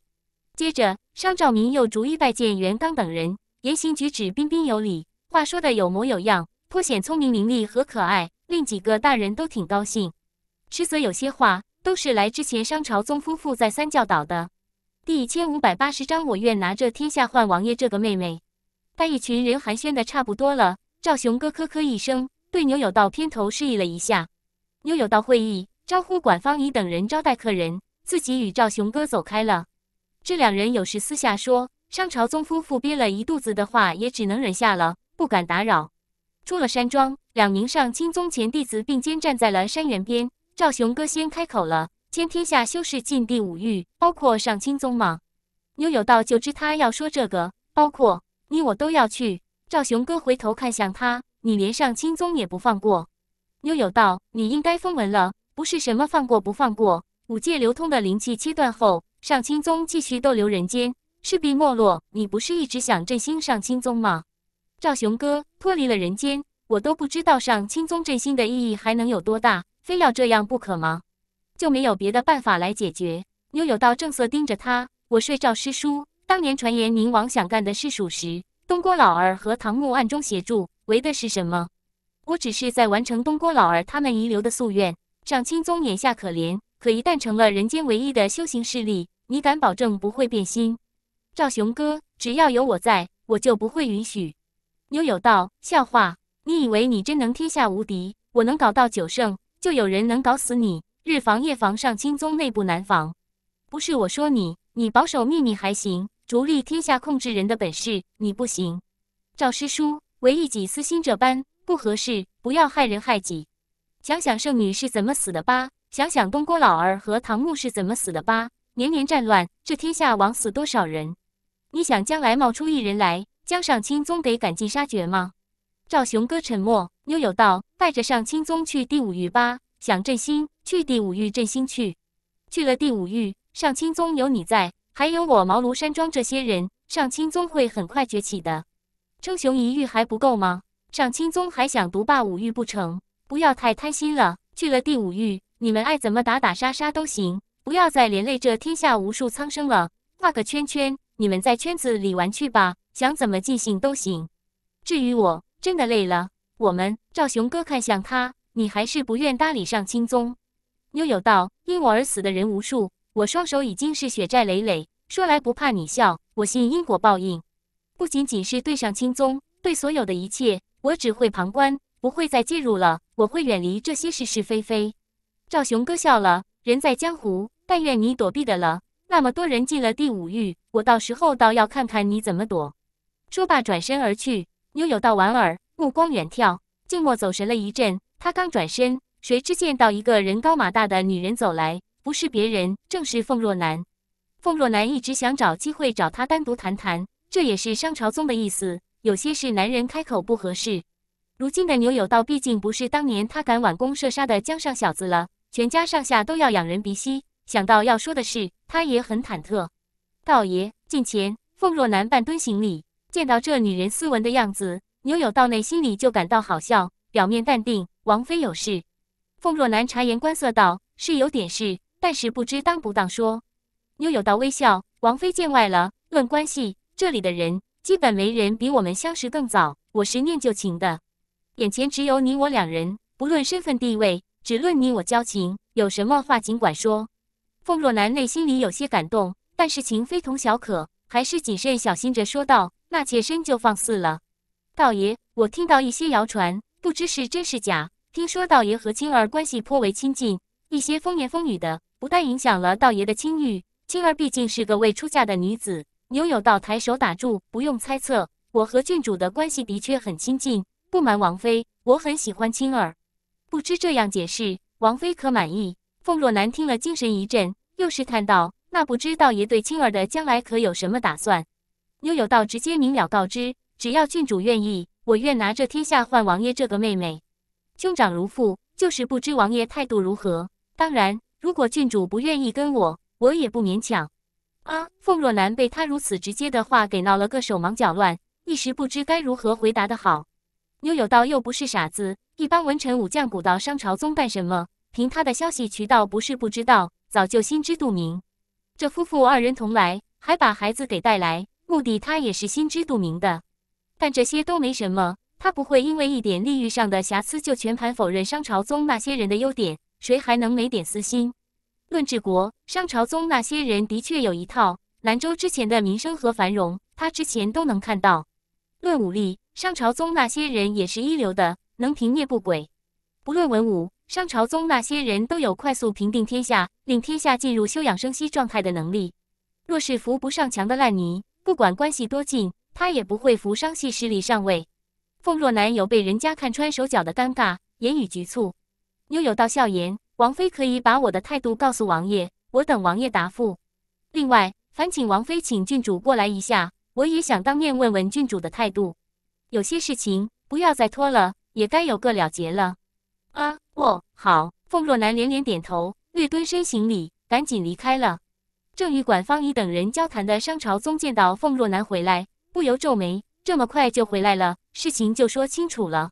Speaker 1: 接着，商兆明又逐一拜见袁刚等人，言行举止彬彬有礼，话说的有模有样，颇显聪明伶俐和可爱，令几个大人都挺高兴。实则有些话都是来之前商朝宗夫妇再三教导的。第一千五百八十章，我愿拿着天下换王爷这个妹妹。待一群人寒暄的差不多了，赵雄哥咳咳一声，对牛有道偏头示意了一下。牛有道会意，招呼管方仪等人招待客人，自己与赵雄哥走开了。这两人有时私下说，商朝宗夫妇憋了一肚子的话，也只能忍下了，不敢打扰。出了山庄，两名上清宗前弟子并肩站在了山原边。赵雄哥先开口了。全天下修士禁地五域，包括上清宗吗？妞有道就知他要说这个，包括你我都要去。赵雄哥回头看向他，你连上清宗也不放过？妞有道，你应该封文了，不是什么放过不放过。五界流通的灵气切断后，上清宗继续逗留人间，势必没落。你不是一直想振兴上清宗吗？赵雄哥，脱离了人间，我都不知道上清宗振兴的意义还能有多大，非要这样不可吗？就没有别的办法来解决。牛有道正色盯着他：“我睡赵师叔当年传言宁王想干的事属实，东郭老儿和唐木暗中协助，为的是什么？我只是在完成东郭老儿他们遗留的夙愿。上青宗眼下可怜，可一旦成了人间唯一的修行势力，你敢保证不会变心？赵雄哥，只要有我在，我就不会允许。”牛有道笑话：“你以为你真能天下无敌？我能搞到九圣，就有人能搞死你。”日防夜防，上清宗内部难防。不是我说你，你保守秘密还行，逐利天下、控制人的本事你不行。赵师叔，唯一己私心这般不合适，不要害人害己。想想圣女是怎么死的吧，想想东郭老儿和唐牧是怎么死的吧。年年战乱，这天下枉死多少人？你想将来冒出一人来，将上清宗给赶尽杀绝吗？赵雄哥沉默。妞有道：“带着上清宗去第五域吧。”想振兴，去第五域振兴去。去了第五域，上清宗有你在，还有我茅庐山庄这些人，上清宗会很快崛起的。称雄一域还不够吗？上清宗还想独霸五域不成？不要太贪心了。去了第五域，你们爱怎么打打杀杀都行，不要再连累这天下无数苍生了。画个圈圈，你们在圈子里玩去吧，想怎么尽兴都行。至于我，真的累了。我们赵雄哥看向他。你还是不愿搭理上青宗？妞有道，因我而死的人无数，我双手已经是血债累累。说来不怕你笑，我信因果报应。不仅仅是对上青宗，对所有的一切，我只会旁观，不会再介入了。我会远离这些是是非非。赵雄哥笑了，人在江湖，但愿你躲避的了。那么多人进了第五域，我到时候倒要看看你怎么躲。说罢，转身而去。妞有道莞尔，目光远眺，静默走神了一阵。他刚转身，谁知见到一个人高马大的女人走来，不是别人，正是凤若南。凤若南一直想找机会找他单独谈谈，这也是商朝宗的意思。有些事男人开口不合适。如今的牛有道毕竟不是当年他敢挽弓射杀的江上小子了，全家上下都要仰人鼻息。想到要说的事，他也很忐忑。道爷近前，凤若南半蹲行礼。见到这女人斯文的样子，牛有道内心里就感到好笑，表面淡定。王妃有事，凤若南察言观色道：“是有点事，但是不知当不当说。”妞有道微笑：“王妃见外了，论关系，这里的人基本没人比我们相识更早。我是念旧情的，眼前只有你我两人，不论身份地位，只论你我交情，有什么话尽管说。”凤若南内心里有些感动，但事情非同小可，还是谨慎小心着说道：“那妾身就放肆了，道爷，我听到一些谣传。”不知是真是假，听说道爷和青儿关系颇为亲近，一些风言风语的，不但影响了道爷的清誉，青儿毕竟是个未出嫁的女子。牛有道抬手打住，不用猜测，我和郡主的关系的确很亲近。不瞒王妃，我很喜欢青儿。不知这样解释，王妃可满意？凤若南听了，精神一振，又是叹道：“那不知道爷对青儿的将来可有什么打算？”牛有道直接明了告知：“只要郡主愿意。”我愿拿这天下换王爷这个妹妹，兄长如父，就是不知王爷态度如何。当然，如果郡主不愿意跟我，我也不勉强。啊，凤若楠被他如此直接的话给闹了个手忙脚乱，一时不知该如何回答的好。妞有道又不是傻子，一般文臣武将鼓捣商朝宗干什么？凭他的消息渠道，不是不知道，早就心知肚明。这夫妇二人同来，还把孩子给带来，目的他也是心知肚明的。但这些都没什么，他不会因为一点利益上的瑕疵就全盘否认商朝宗那些人的优点。谁还能没点私心？论治国，商朝宗那些人的确有一套。兰州之前的民生和繁荣，他之前都能看到。论武力，商朝宗那些人也是一流的，能平灭不轨。不论文武，商朝宗那些人都有快速平定天下、令天下进入休养生息状态的能力。若是扶不上墙的烂泥，不管关系多近。他也不会扶商系势力上位。凤若南有被人家看穿手脚的尴尬，言语局促。妞悠道笑言：“王妃可以把我的态度告诉王爷，我等王爷答复。另外，烦请王妃请郡主过来一下，我也想当面问问郡主的态度。有些事情不要再拖了，也该有个了结了。”啊，哦，好。凤若南连连点头，略蹲身行礼，赶紧离开了。正与管方仪等人交谈的商朝宗见到凤若南回来。不由皱眉，这么快就回来了，事情就说清楚了。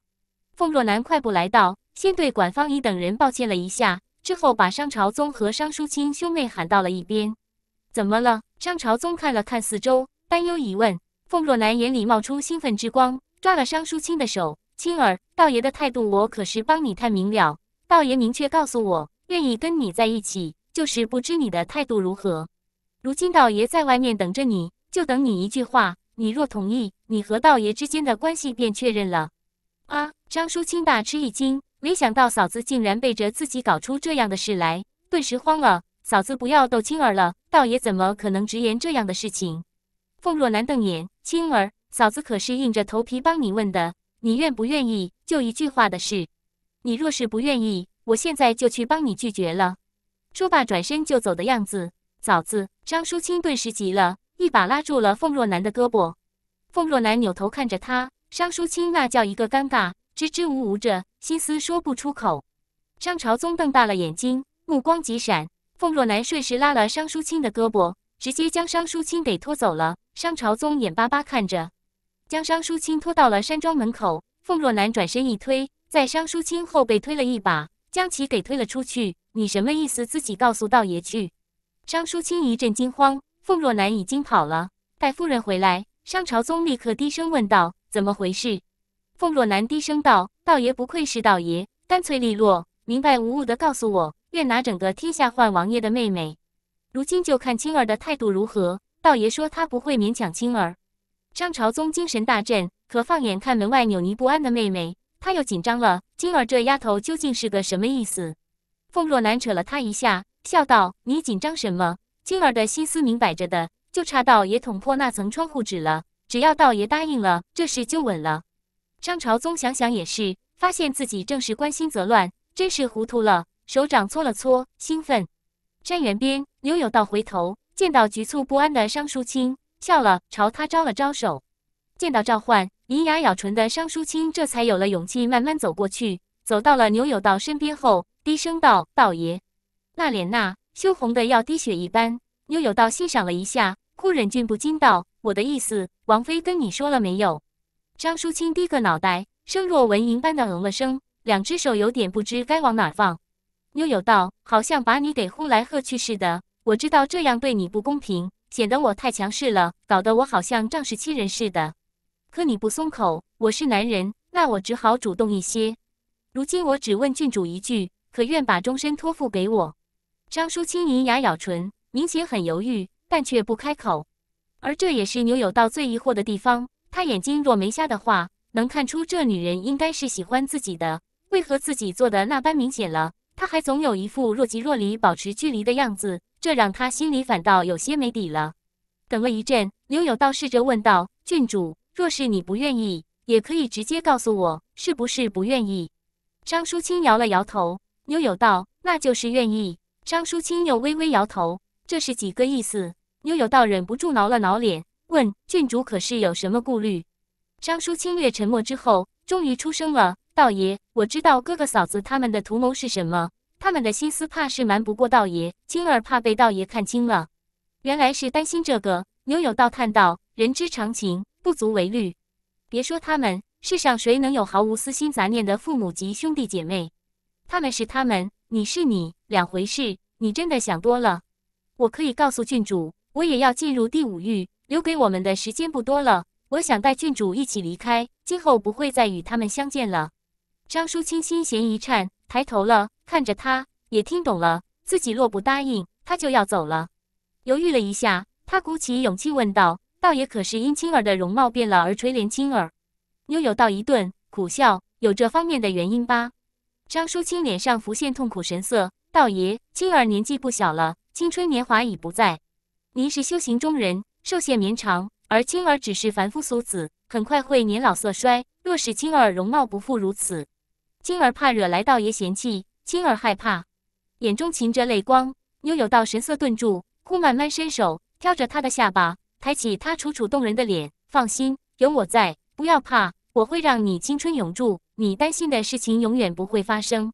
Speaker 1: 凤若南快步来到，先对管方怡等人抱歉了一下，之后把商朝宗和商书清兄妹喊到了一边。怎么了？商朝宗看了看四周，担忧疑问。凤若南眼里冒出兴奋之光，抓了商书清的手：“青儿，道爷的态度我可是帮你探明了。道爷明确告诉我，愿意跟你在一起，就是不知你的态度如何。如今道爷在外面等着你，就等你一句话。”你若同意，你和道爷之间的关系便确认了。啊！张淑清大吃一惊，没想到嫂子竟然背着自己搞出这样的事来，顿时慌了。嫂子不要逗青儿了，道爷怎么可能直言这样的事情？凤若楠瞪眼，青儿，嫂子可是硬着头皮帮你问的，你愿不愿意？就一句话的事。你若是不愿意，我现在就去帮你拒绝了。说罢，转身就走的样子。嫂子，张淑清顿时急了。一把拉住了凤若南的胳膊，凤若南扭头看着他，商书清那叫一个尴尬，支支吾吾着，心思说不出口。商朝宗瞪大了眼睛，目光急闪。凤若南顺势拉了商书清的胳膊，直接将商书清给拖走了。商朝宗眼巴巴看着，将商书清拖到了山庄门口。凤若南转身一推，在商书清后背推了一把，将其给推了出去。你什么意思？自己告诉道爷去。商书清一阵惊慌。凤若南已经跑了，待夫人回来，商朝宗立刻低声问道：“怎么回事？”凤若南低声道：“道爷不愧是道爷，干脆利落、明白无误的告诉我，愿拿整个天下换王爷的妹妹。如今就看青儿的态度如何。道爷说他不会勉强青儿。”商朝宗精神大振，可放眼看门外扭捏不安的妹妹，他又紧张了。青儿这丫头究竟是个什么意思？凤若南扯了他一下，笑道：“你紧张什么？”青儿的心思明摆着的，就差道爷捅破那层窗户纸了。只要道爷答应了，这事就稳了。商朝宗想想也是，发现自己正是关心则乱，真是糊涂了。手掌搓了搓，兴奋。山原边，牛有道回头见到局促不安的商书清，笑了，朝他招了招手。见到召唤，银牙咬唇的商书清这才有了勇气，慢慢走过去。走到了牛有道身边后，低声道：“道爷，那莲娜。”羞红的要滴血一般，妞有道欣赏了一下，忽忍俊不禁道：“我的意思，王妃跟你说了没有？”张淑清低个脑袋，声若蚊蝇般的嗯了声，两只手有点不知该往哪放。妞有道好像把你给呼来喝去似的，我知道这样对你不公平，显得我太强势了，搞得我好像仗势欺人似的。可你不松口，我是男人，那我只好主动一些。如今我只问郡主一句，可愿把终身托付给我？张淑清咬牙咬唇，明显很犹豫，但却不开口。而这也是牛有道最疑惑的地方。他眼睛若没瞎的话，能看出这女人应该是喜欢自己的，为何自己做的那般明显了，他还总有一副若即若离、保持距离的样子？这让他心里反倒有些没底了。等了一阵，牛有道试着问道：“郡主，若是你不愿意，也可以直接告诉我，是不是不愿意？”张淑清摇了摇头。牛有道：“那就是愿意。”张淑清又微微摇头，这是几个意思？牛有道忍不住挠了挠脸，问：“郡主可是有什么顾虑？”张淑清略沉默之后，终于出声了：“道爷，我知道哥哥嫂子他们的图谋是什么，他们的心思怕是瞒不过道爷，青儿怕被道爷看清了。原来是担心这个。”牛有道叹道：“人之常情，不足为虑。别说他们，世上谁能有毫无私心杂念的父母及兄弟姐妹？他们是他们，你是你。”两回事，你真的想多了。我可以告诉郡主，我也要进入第五域，留给我们的时间不多了。我想带郡主一起离开，今后不会再与他们相见了。张淑清心弦一颤，抬头了，看着他，也听懂了，自己若不答应，他就要走了。犹豫了一下，他鼓起勇气问道：“倒也可是因青儿的容貌变了而垂怜青儿？”妞有道一顿苦笑：“有这方面的原因吧。”张淑清脸上浮现痛苦神色。道爷，青儿年纪不小了，青春年华已不在。您是修行中人，寿限绵长，而青儿只是凡夫俗子，很快会年老色衰。若是青儿容貌不复如此，青儿怕惹来道爷嫌弃，青儿害怕，眼中噙着泪光。悠有道神色顿住，忽慢慢伸手挑着他的下巴，抬起他楚楚动人的脸。放心，有我在，不要怕，我会让你青春永驻。你担心的事情永远不会发生。